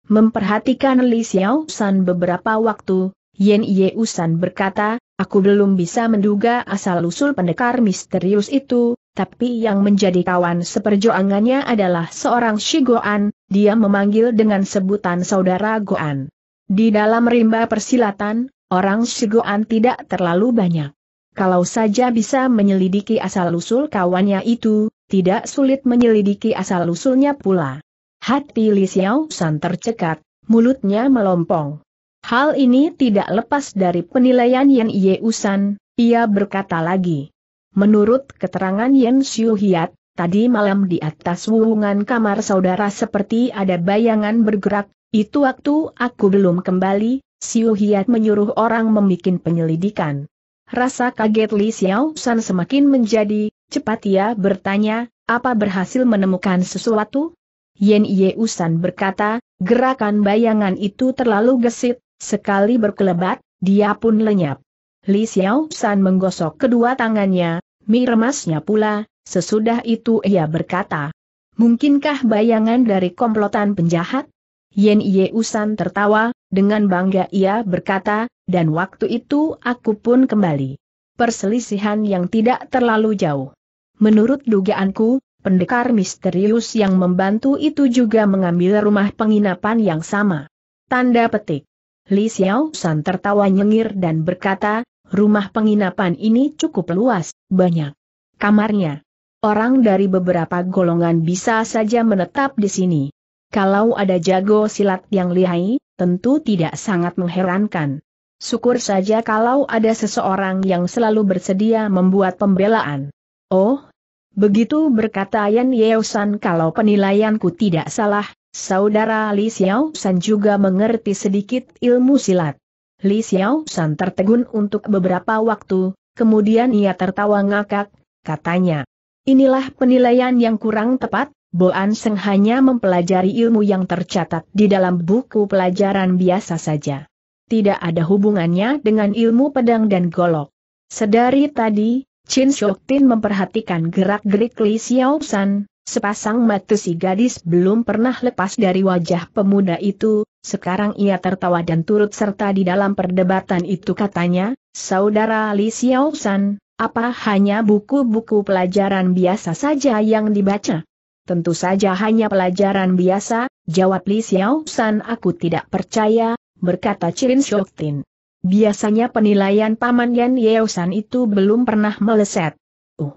Memperhatikan Li Xiaosan beberapa waktu, Yan Yeosan berkata, aku belum bisa menduga asal-usul pendekar misterius itu, tapi yang menjadi kawan seperjuangannya adalah seorang Shigoan, dia memanggil dengan sebutan saudara Goan. Di dalam rimba persilatan, orang Shigoan tidak terlalu banyak. Kalau saja bisa menyelidiki asal-usul kawannya itu, tidak sulit menyelidiki asal-usulnya pula. Hati Li Xiao San tercekat, mulutnya melompong. Hal ini tidak lepas dari penilaian Yan Yeusan. ia berkata lagi. Menurut keterangan Yen Xiu Hiat, tadi malam di atas wuungan kamar saudara seperti ada bayangan bergerak, itu waktu aku belum kembali, Xiu Hiat menyuruh orang membuat penyelidikan. Rasa kaget Li Xiao San semakin menjadi, cepat ia bertanya, apa berhasil menemukan sesuatu? Yen Ye Usan berkata, gerakan bayangan itu terlalu gesit, sekali berkelebat, dia pun lenyap. Li Xiao San menggosok kedua tangannya, Mi remasnya pula, sesudah itu ia berkata. Mungkinkah bayangan dari komplotan penjahat? Yen Ye Usan tertawa, dengan bangga ia berkata, dan waktu itu aku pun kembali. Perselisihan yang tidak terlalu jauh. Menurut dugaanku, pendekar misterius yang membantu itu juga mengambil rumah penginapan yang sama. Tanda petik. Li Xiao San tertawa nyengir dan berkata, Rumah penginapan ini cukup luas, banyak kamarnya. Orang dari beberapa golongan bisa saja menetap di sini. Kalau ada jago silat yang lihai, tentu tidak sangat mengherankan. Syukur saja kalau ada seseorang yang selalu bersedia membuat pembelaan. Oh, begitu berkata Yan Yeosan kalau penilaianku tidak salah, saudara Li Xiaosan juga mengerti sedikit ilmu silat. Li Xiao San tertegun untuk beberapa waktu, kemudian ia tertawa ngakak, katanya. Inilah penilaian yang kurang tepat, Boan Seng hanya mempelajari ilmu yang tercatat di dalam buku pelajaran biasa saja. Tidak ada hubungannya dengan ilmu pedang dan golok. Sedari tadi, Chin Shok memperhatikan gerak-gerik Li Xiao San, Sepasang mata si gadis belum pernah lepas dari wajah pemuda itu, sekarang ia tertawa dan turut serta di dalam perdebatan itu katanya, Saudara Li Xiaosan, apa hanya buku-buku pelajaran biasa saja yang dibaca? Tentu saja hanya pelajaran biasa, jawab Li Xiaosan aku tidak percaya, berkata Chirin Shoktin. Biasanya penilaian Paman Yan Yeosan itu belum pernah meleset. Uh.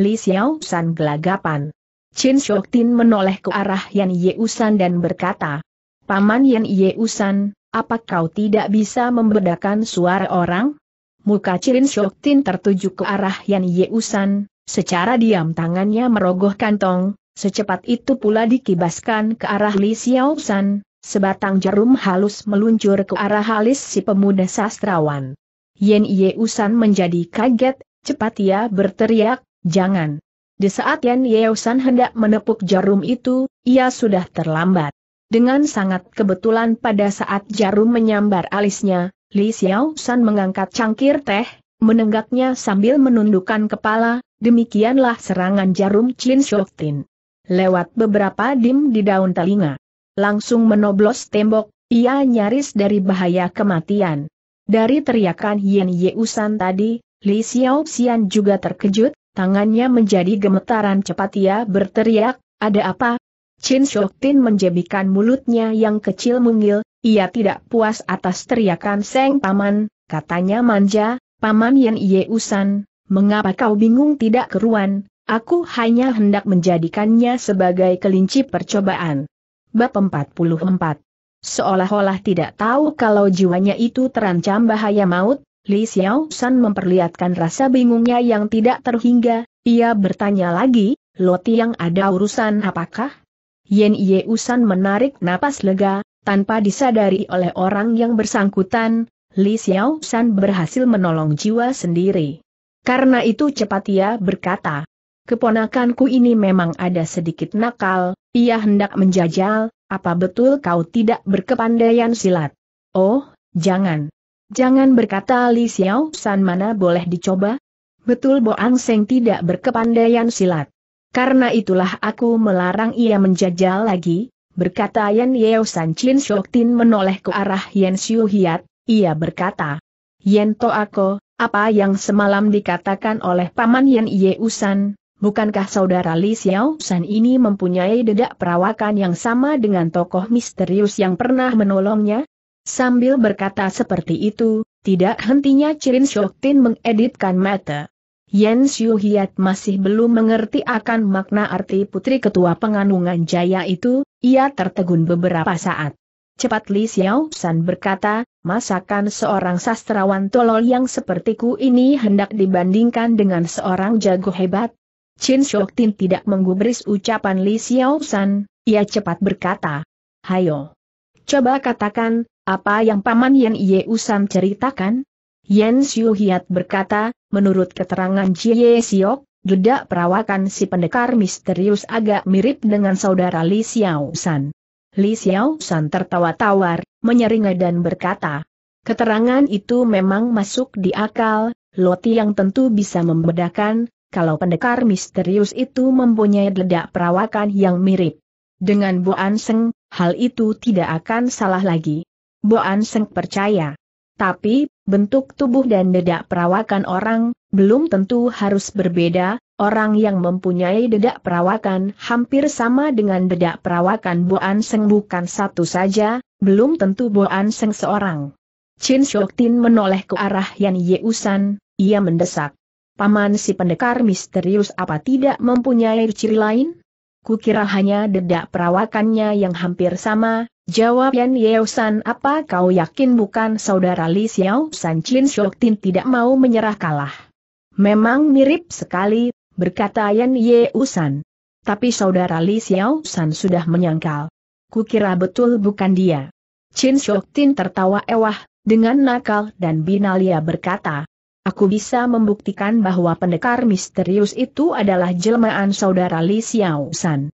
Li Xiaosan gelagapan. Chin Tin menoleh ke arah Yan Yeusan dan berkata, Paman Yan Yeusan, apa kau tidak bisa membedakan suara orang? Muka Chin Tin tertuju ke arah Yan Yeusan, secara diam tangannya merogoh kantong, secepat itu pula dikibaskan ke arah Li San, sebatang jarum halus meluncur ke arah halis si pemuda sastrawan. Yen Yeusan menjadi kaget, cepat ia berteriak, jangan. Di saat Yan Yeosan hendak menepuk jarum itu, ia sudah terlambat. Dengan sangat kebetulan pada saat jarum menyambar alisnya, Li San mengangkat cangkir teh, menenggaknya sambil menundukkan kepala, demikianlah serangan jarum Chin Tin Lewat beberapa dim di daun telinga. Langsung menoblos tembok, ia nyaris dari bahaya kematian. Dari teriakan Yan Yeusan tadi, Li Xiaoxian juga terkejut, Tangannya menjadi gemetaran cepat ia berteriak, ada apa? Chin Shok Tin menjebikan mulutnya yang kecil mungil, ia tidak puas atas teriakan Seng Paman, katanya manja, Paman Yen Ye Usan, mengapa kau bingung tidak keruan, aku hanya hendak menjadikannya sebagai kelinci percobaan. Bab 44 Seolah-olah tidak tahu kalau jiwanya itu terancam bahaya maut, Li Xiao San memperlihatkan rasa bingungnya yang tidak terhingga, ia bertanya lagi, Loti yang ada urusan apakah? Yen Ye Usan menarik napas lega, tanpa disadari oleh orang yang bersangkutan, Li Xiao San berhasil menolong jiwa sendiri. Karena itu cepat ia berkata, keponakanku ini memang ada sedikit nakal, ia hendak menjajal, apa betul kau tidak berkepandaian silat? Oh, jangan. Jangan berkata Li Xiao San mana boleh dicoba? Betul Boang Seng tidak berkepandaian silat. Karena itulah aku melarang ia menjajal lagi, berkata Yan Yeo San Chin Tin menoleh ke arah Yan Xiu Hiat, ia berkata. Yan To Ako, apa yang semalam dikatakan oleh Paman Yan Yeo San, Bukankah saudara Li Xiao San ini mempunyai dedak perawakan yang sama dengan tokoh misterius yang pernah menolongnya? Sambil berkata seperti itu, tidak hentinya Cirin Shoktin mengeditkan mata. Yen Xiu Hiat masih belum mengerti akan makna arti putri ketua pengandungan jaya itu, ia tertegun beberapa saat. Cepat Li Xiao San berkata, masakan seorang sastrawan tolol yang sepertiku ini hendak dibandingkan dengan seorang jago hebat? Chin Shoktin tidak menggubris ucapan Li Xiao San, ia cepat berkata, Hayo, Coba katakan, apa yang Paman Yen Usam ceritakan? Yen Xiu Hiat berkata, menurut keterangan Jie Siok, Dedak perawakan si pendekar misterius agak mirip dengan saudara Li Xiaosan. Li Xiaosan tertawa tawar, menyeringai dan berkata, keterangan itu memang masuk di akal, Loti yang tentu bisa membedakan, kalau pendekar misterius itu mempunyai dedak perawakan yang mirip. Dengan Bu Anseng hal itu tidak akan salah lagi. Boan Seng percaya. Tapi, bentuk tubuh dan dedak perawakan orang, belum tentu harus berbeda, orang yang mempunyai dedak perawakan hampir sama dengan dedak perawakan Boan Seng bukan satu saja, belum tentu Boan Seng seorang. Chin Shok Tin menoleh ke arah Yan Yeusan, ia mendesak. Paman si pendekar misterius apa tidak mempunyai ciri lain? kukira hanya dedak perawakannya yang hampir sama, jawab Yan Yeosan apa kau yakin bukan saudara Li Xiao San Chin Shok Tin tidak mau menyerah kalah. Memang mirip sekali, berkata Yan Yeosan. Tapi saudara Li Xiao San sudah menyangkal. Kukira betul bukan dia. Chin Shok Tin tertawa ewah, dengan nakal dan binalia berkata, Aku bisa membuktikan bahwa pendekar misterius itu adalah jelmaan saudara Li Xiaosan.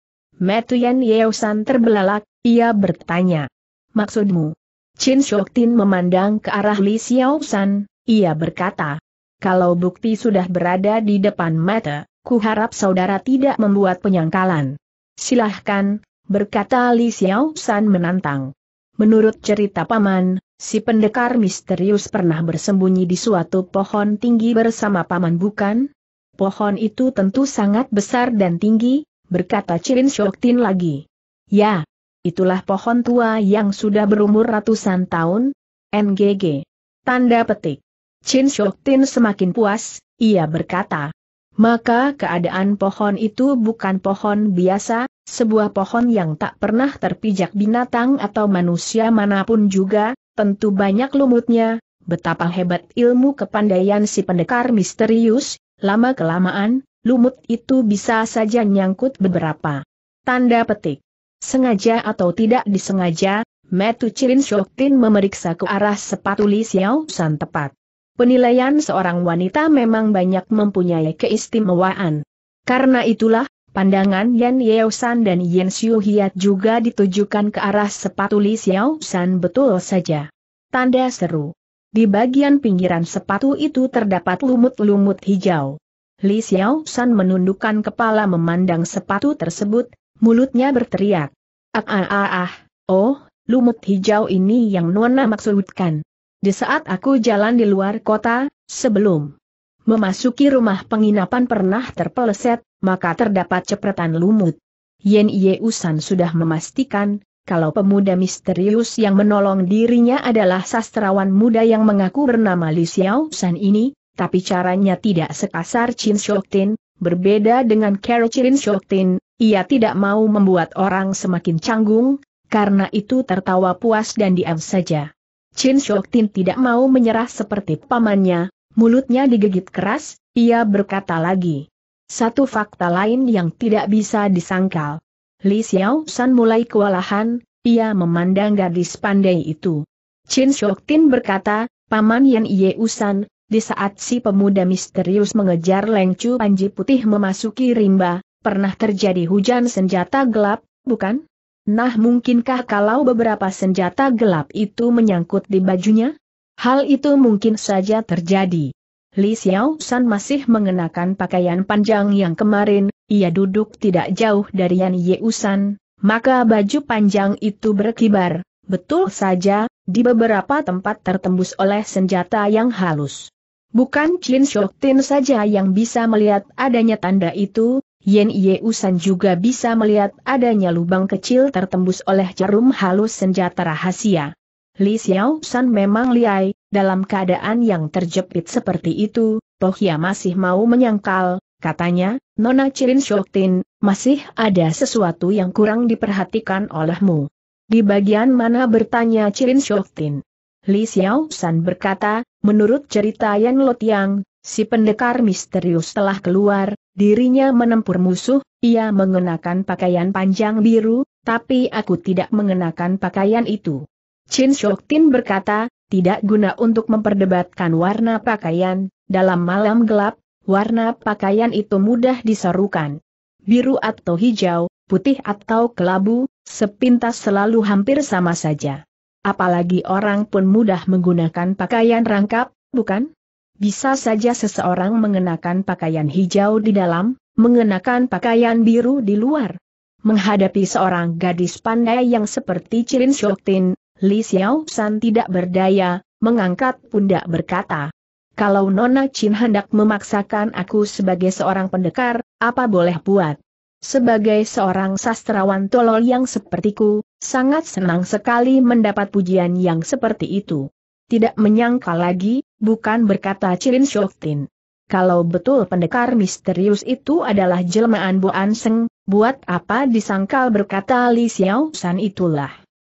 Yeo San terbelalak, ia bertanya. Maksudmu? Chin Tin memandang ke arah Li Xiaosan, ia berkata. Kalau bukti sudah berada di depan mata, kuharap saudara tidak membuat penyangkalan. Silahkan, berkata Li Xiaosan menantang. Menurut cerita paman, Si pendekar misterius pernah bersembunyi di suatu pohon tinggi bersama paman bukan? Pohon itu tentu sangat besar dan tinggi, berkata Cirin Syoktin lagi. Ya, itulah pohon tua yang sudah berumur ratusan tahun, NGG. Tanda petik. Chin Shoktin semakin puas, ia berkata. Maka keadaan pohon itu bukan pohon biasa, sebuah pohon yang tak pernah terpijak binatang atau manusia manapun juga, tentu banyak lumutnya, betapa hebat ilmu kepandaian si pendekar misterius, lama kelamaan, lumut itu bisa saja nyangkut beberapa. Tanda petik. Sengaja atau tidak disengaja, Metu Chirin Shoktin memeriksa ke arah sepatu Li Xiao San tepat. Penilaian seorang wanita memang banyak mempunyai keistimewaan. Karena itulah, Pandangan Yan Yeosan dan Yen Xiu Hiat juga ditujukan ke arah sepatu Li Xiaosan betul saja. Tanda seru. Di bagian pinggiran sepatu itu terdapat lumut-lumut hijau. Li Xiaosan menundukkan kepala memandang sepatu tersebut, mulutnya berteriak. Ah ah ah ah, oh, lumut hijau ini yang Nona maksudkan. Di saat aku jalan di luar kota, sebelum memasuki rumah penginapan pernah terpeleset, maka terdapat cepretan lumut. Yen Ye Usan sudah memastikan, kalau pemuda misterius yang menolong dirinya adalah sastrawan muda yang mengaku bernama Li Xiaosan ini, tapi caranya tidak sekasar Chin Shouktin, berbeda dengan Carol Chin Shouktin, ia tidak mau membuat orang semakin canggung, karena itu tertawa puas dan diam saja. Chin Shouktin tidak mau menyerah seperti pamannya, mulutnya digigit keras, ia berkata lagi. Satu fakta lain yang tidak bisa disangkal. Li Xiao San mulai kewalahan, ia memandang gadis pandai itu. Chin Shok Tin berkata, Paman Yan Ye Usan, di saat si pemuda misterius mengejar Leng Chu Panji Putih memasuki rimba, pernah terjadi hujan senjata gelap, bukan? Nah mungkinkah kalau beberapa senjata gelap itu menyangkut di bajunya? Hal itu mungkin saja terjadi. Li Xiao San masih mengenakan pakaian panjang yang kemarin, ia duduk tidak jauh dari Yan Ye Usan, maka baju panjang itu berkibar, betul saja, di beberapa tempat tertembus oleh senjata yang halus. Bukan Chin Tin saja yang bisa melihat adanya tanda itu, Yen Usan juga bisa melihat adanya lubang kecil tertembus oleh jarum halus senjata rahasia. Li Xiao San memang liai, dalam keadaan yang terjepit seperti itu, Pohya masih mau menyangkal, katanya, Nona Cirin Shoktin, masih ada sesuatu yang kurang diperhatikan olehmu. Di bagian mana bertanya Cirin Shoktin? Li Xiao San berkata, menurut cerita Yan Lotiang, si pendekar misterius telah keluar, dirinya menempur musuh, ia mengenakan pakaian panjang biru, tapi aku tidak mengenakan pakaian itu. Chin Shoktin berkata, tidak guna untuk memperdebatkan warna pakaian, dalam malam gelap, warna pakaian itu mudah diserukan. Biru atau hijau, putih atau kelabu, sepintas selalu hampir sama saja. Apalagi orang pun mudah menggunakan pakaian rangkap, bukan? Bisa saja seseorang mengenakan pakaian hijau di dalam, mengenakan pakaian biru di luar. Menghadapi seorang gadis pandai yang seperti Cilin Shoktin, Li Xiao San tidak berdaya, mengangkat pundak berkata. Kalau Nona Chin hendak memaksakan aku sebagai seorang pendekar, apa boleh buat? Sebagai seorang sastrawan tolol yang sepertiku, sangat senang sekali mendapat pujian yang seperti itu. Tidak menyangka lagi, bukan berkata Chin Shoftin. Kalau betul pendekar misterius itu adalah jelmaan Boan Seng, buat apa disangkal berkata Li Xiao San itulah.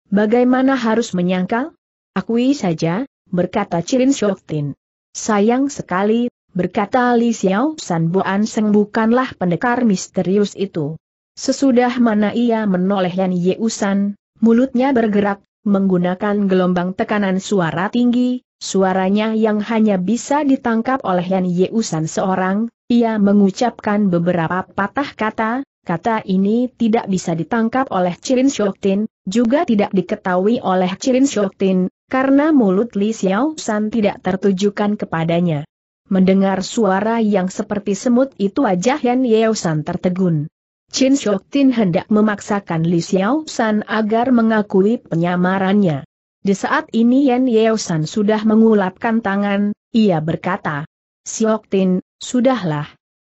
Bagaimana harus menyangkal? Akui saja, berkata Cirin Shoktin. Sayang sekali, berkata Li Xiao San Boan Seng bukanlah pendekar misterius itu. Sesudah mana ia menoleh Yan Yeusan, mulutnya bergerak, menggunakan gelombang tekanan suara tinggi, suaranya yang hanya bisa ditangkap oleh Yan Yeusan seorang, ia mengucapkan beberapa patah kata, kata ini tidak bisa ditangkap oleh Cirin Shoktin, juga tidak diketahui oleh Cilin Shoktin, karena mulut Li Xiao San tidak tertujukan kepadanya. Mendengar suara yang seperti semut itu wajah Yan Yeo San tertegun. Chin Shoktin hendak memaksakan Li Xiao San agar mengakui penyamarannya. Di saat ini Yan Yeo San sudah mengulapkan tangan, ia berkata, Shoktin, sudahlah,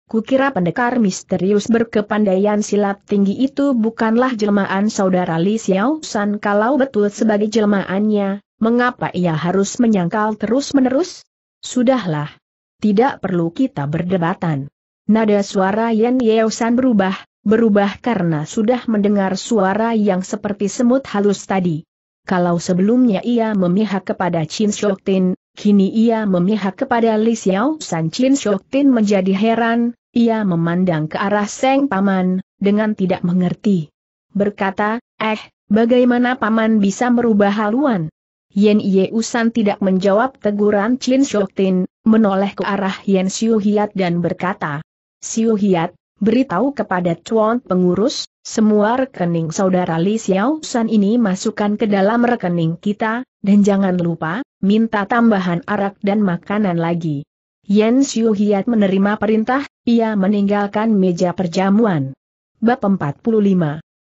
Kukira pendekar misterius berkepandaian silat tinggi itu bukanlah jelmaan saudara Li Xiao San kalau betul sebagai jelmaannya, mengapa ia harus menyangkal terus-menerus? Sudahlah. Tidak perlu kita berdebatan. Nada suara Yan Yeo San berubah, berubah karena sudah mendengar suara yang seperti semut halus tadi. Kalau sebelumnya ia memihak kepada Chin Shok Kini ia memihak kepada Li Xiao San Chin Tin menjadi heran, ia memandang ke arah Seng Paman, dengan tidak mengerti. Berkata, eh, bagaimana Paman bisa merubah haluan? Yen Ye Usan tidak menjawab teguran Chin Tin, menoleh ke arah Yen Xiu Hiat dan berkata, Xiu Hiat, beritahu kepada Chuan pengurus, semua rekening saudara Li Xiao San ini masukkan ke dalam rekening kita, dan jangan lupa, minta tambahan arak dan makanan lagi. Yen Xiu Hiat menerima perintah, ia meninggalkan meja perjamuan. Bab 45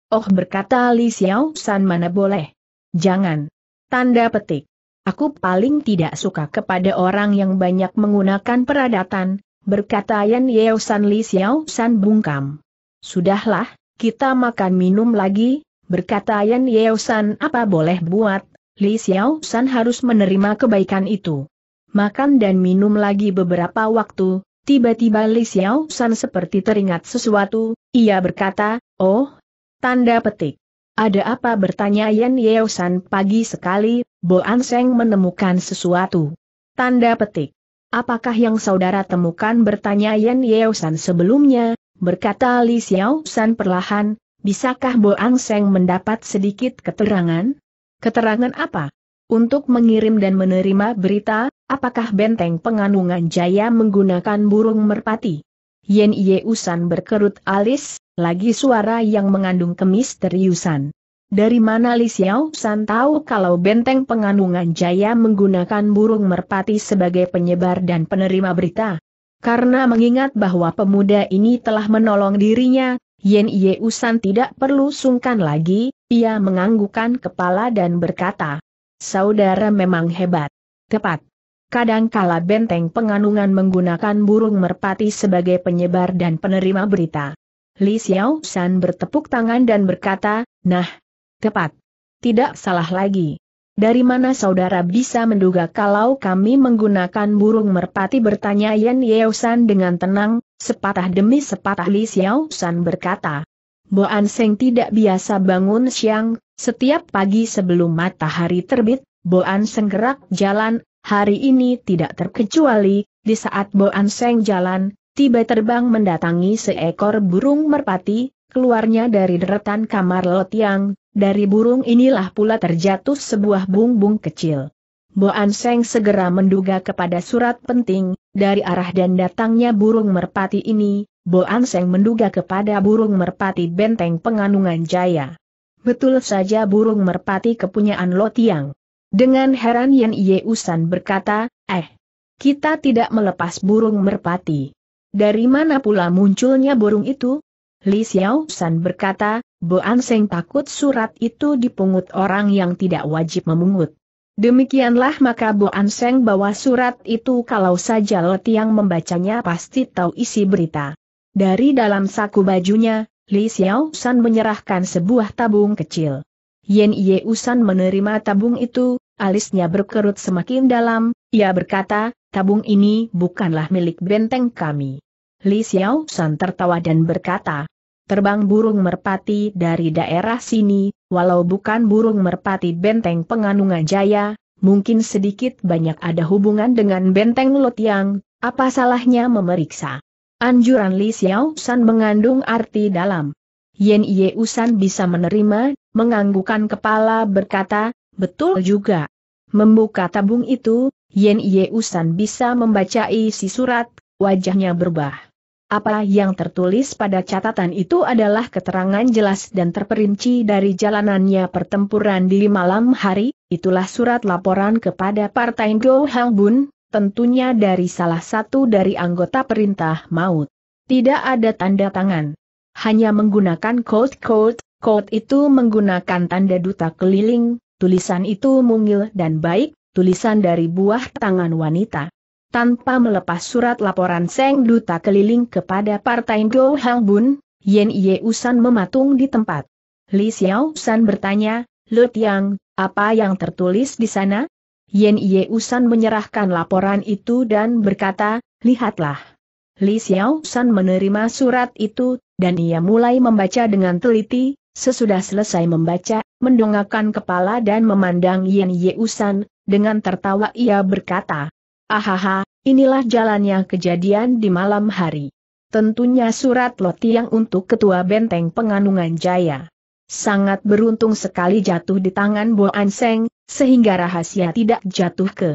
Oh berkata Li Xiao San mana boleh. Jangan. Tanda petik. Aku paling tidak suka kepada orang yang banyak menggunakan peradatan, berkata Yan Yeo San Li Xiao San bungkam. Sudahlah, kita makan minum lagi, berkata Yan Yeo San apa boleh buat, Li Xiao San harus menerima kebaikan itu. Makan dan minum lagi beberapa waktu, tiba-tiba Li Xiao San seperti teringat sesuatu, ia berkata, oh, tanda petik. Ada apa bertanya Yan Yeo San pagi sekali, Bo Seng menemukan sesuatu. Tanda petik. Apakah yang saudara temukan bertanya Yan Yeo San sebelumnya, berkata Li Xiao San perlahan, bisakah Bo Seng mendapat sedikit keterangan? Keterangan apa? Untuk mengirim dan menerima berita, apakah benteng penganungan jaya menggunakan burung merpati? Yen Ye Usan berkerut alis, lagi suara yang mengandung kemisteriusan. Dari mana Li Xiao San tahu kalau benteng penganungan jaya menggunakan burung merpati sebagai penyebar dan penerima berita? Karena mengingat bahwa pemuda ini telah menolong dirinya, Yen Yeusan tidak perlu sungkan lagi, ia menganggukkan kepala dan berkata, Saudara memang hebat. Tepat. Kadangkala benteng penganungan menggunakan burung merpati sebagai penyebar dan penerima berita. Li Xiao San bertepuk tangan dan berkata, Nah, tepat. Tidak salah lagi. Dari mana saudara bisa menduga kalau kami menggunakan burung merpati bertanya Yen Yeusan dengan tenang, Sepatah demi sepatah Li Xiao San berkata. Boan Seng tidak biasa bangun siang, setiap pagi sebelum matahari terbit, Boan Seng gerak jalan, hari ini tidak terkecuali, di saat Boan Seng jalan, tiba terbang mendatangi seekor burung merpati, keluarnya dari deretan kamar Lotiang, dari burung inilah pula terjatuh sebuah bumbung kecil. Boan Seng segera menduga kepada surat penting, dari arah dan datangnya burung merpati ini, Boan Seng menduga kepada burung merpati benteng penganungan jaya. Betul saja burung merpati kepunyaan Lotiang. Dengan heran Yan Usan berkata, eh, kita tidak melepas burung merpati. Dari mana pula munculnya burung itu? Li Xiao San berkata, Boan Seng takut surat itu dipungut orang yang tidak wajib memungut. Demikianlah maka Bu Seng bawa surat itu kalau saja Letiang membacanya pasti tahu isi berita. Dari dalam saku bajunya, Li Xiao San menyerahkan sebuah tabung kecil. Yen Ye Usan menerima tabung itu, alisnya berkerut semakin dalam, ia berkata, tabung ini bukanlah milik benteng kami. Li Xiao San tertawa dan berkata, terbang burung merpati dari daerah sini, walau bukan burung merpati benteng penganungan jaya, mungkin sedikit banyak ada hubungan dengan benteng Lotiang, apa salahnya memeriksa. Anjuran Li Xiao mengandung arti dalam. Yen Ye Usan bisa menerima, menganggukan kepala berkata, betul juga. Membuka tabung itu, Yen Ye Usan bisa membaca isi surat, wajahnya berubah. Apa yang tertulis pada catatan itu adalah keterangan jelas dan terperinci dari jalanannya pertempuran di malam hari, itulah surat laporan kepada Partai Ngo Hang Bun, tentunya dari salah satu dari anggota perintah maut. Tidak ada tanda tangan. Hanya menggunakan code-code, code itu menggunakan tanda duta keliling, tulisan itu mungil dan baik, tulisan dari buah tangan wanita tanpa melepas surat laporan Seng Duta keliling kepada Partai Go Hang Bun, Yen Ye Usan mematung di tempat. Li Xiao San bertanya, Lu Tiang, apa yang tertulis di sana? Yen Ye Usan menyerahkan laporan itu dan berkata, lihatlah. Li Xiao San menerima surat itu, dan ia mulai membaca dengan teliti, sesudah selesai membaca, mendongakkan kepala dan memandang Yen Ye Usan, dengan tertawa ia berkata, Ahaha, inilah jalannya kejadian di malam hari. Tentunya surat loti yang untuk Ketua Benteng Penganungan Jaya. Sangat beruntung sekali jatuh di tangan Bo Anseng, sehingga rahasia tidak jatuh ke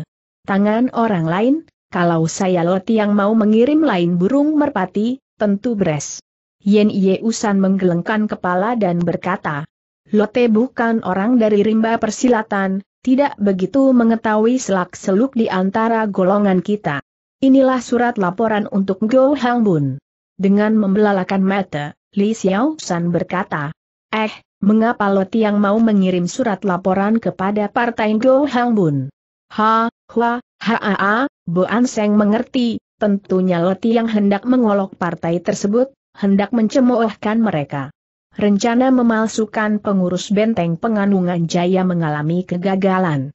tangan orang lain, kalau saya loti yang mau mengirim lain burung merpati, tentu beres. Yen Ye Usan menggelengkan kepala dan berkata, Lote bukan orang dari rimba persilatan, tidak begitu mengetahui selak-seluk di antara golongan kita. Inilah surat laporan untuk Go Hang Bun. Dengan membelalakan mata, Li Xiao San berkata, Eh, mengapa Lo Tiang mau mengirim surat laporan kepada partai Go Hang Bun? Ha, hua, ha, ha, ha, Bo An Seng mengerti, tentunya Lo Tiang hendak mengolok partai tersebut, hendak mencemoohkan mereka rencana memalsukan pengurus benteng penganungan jaya mengalami kegagalan.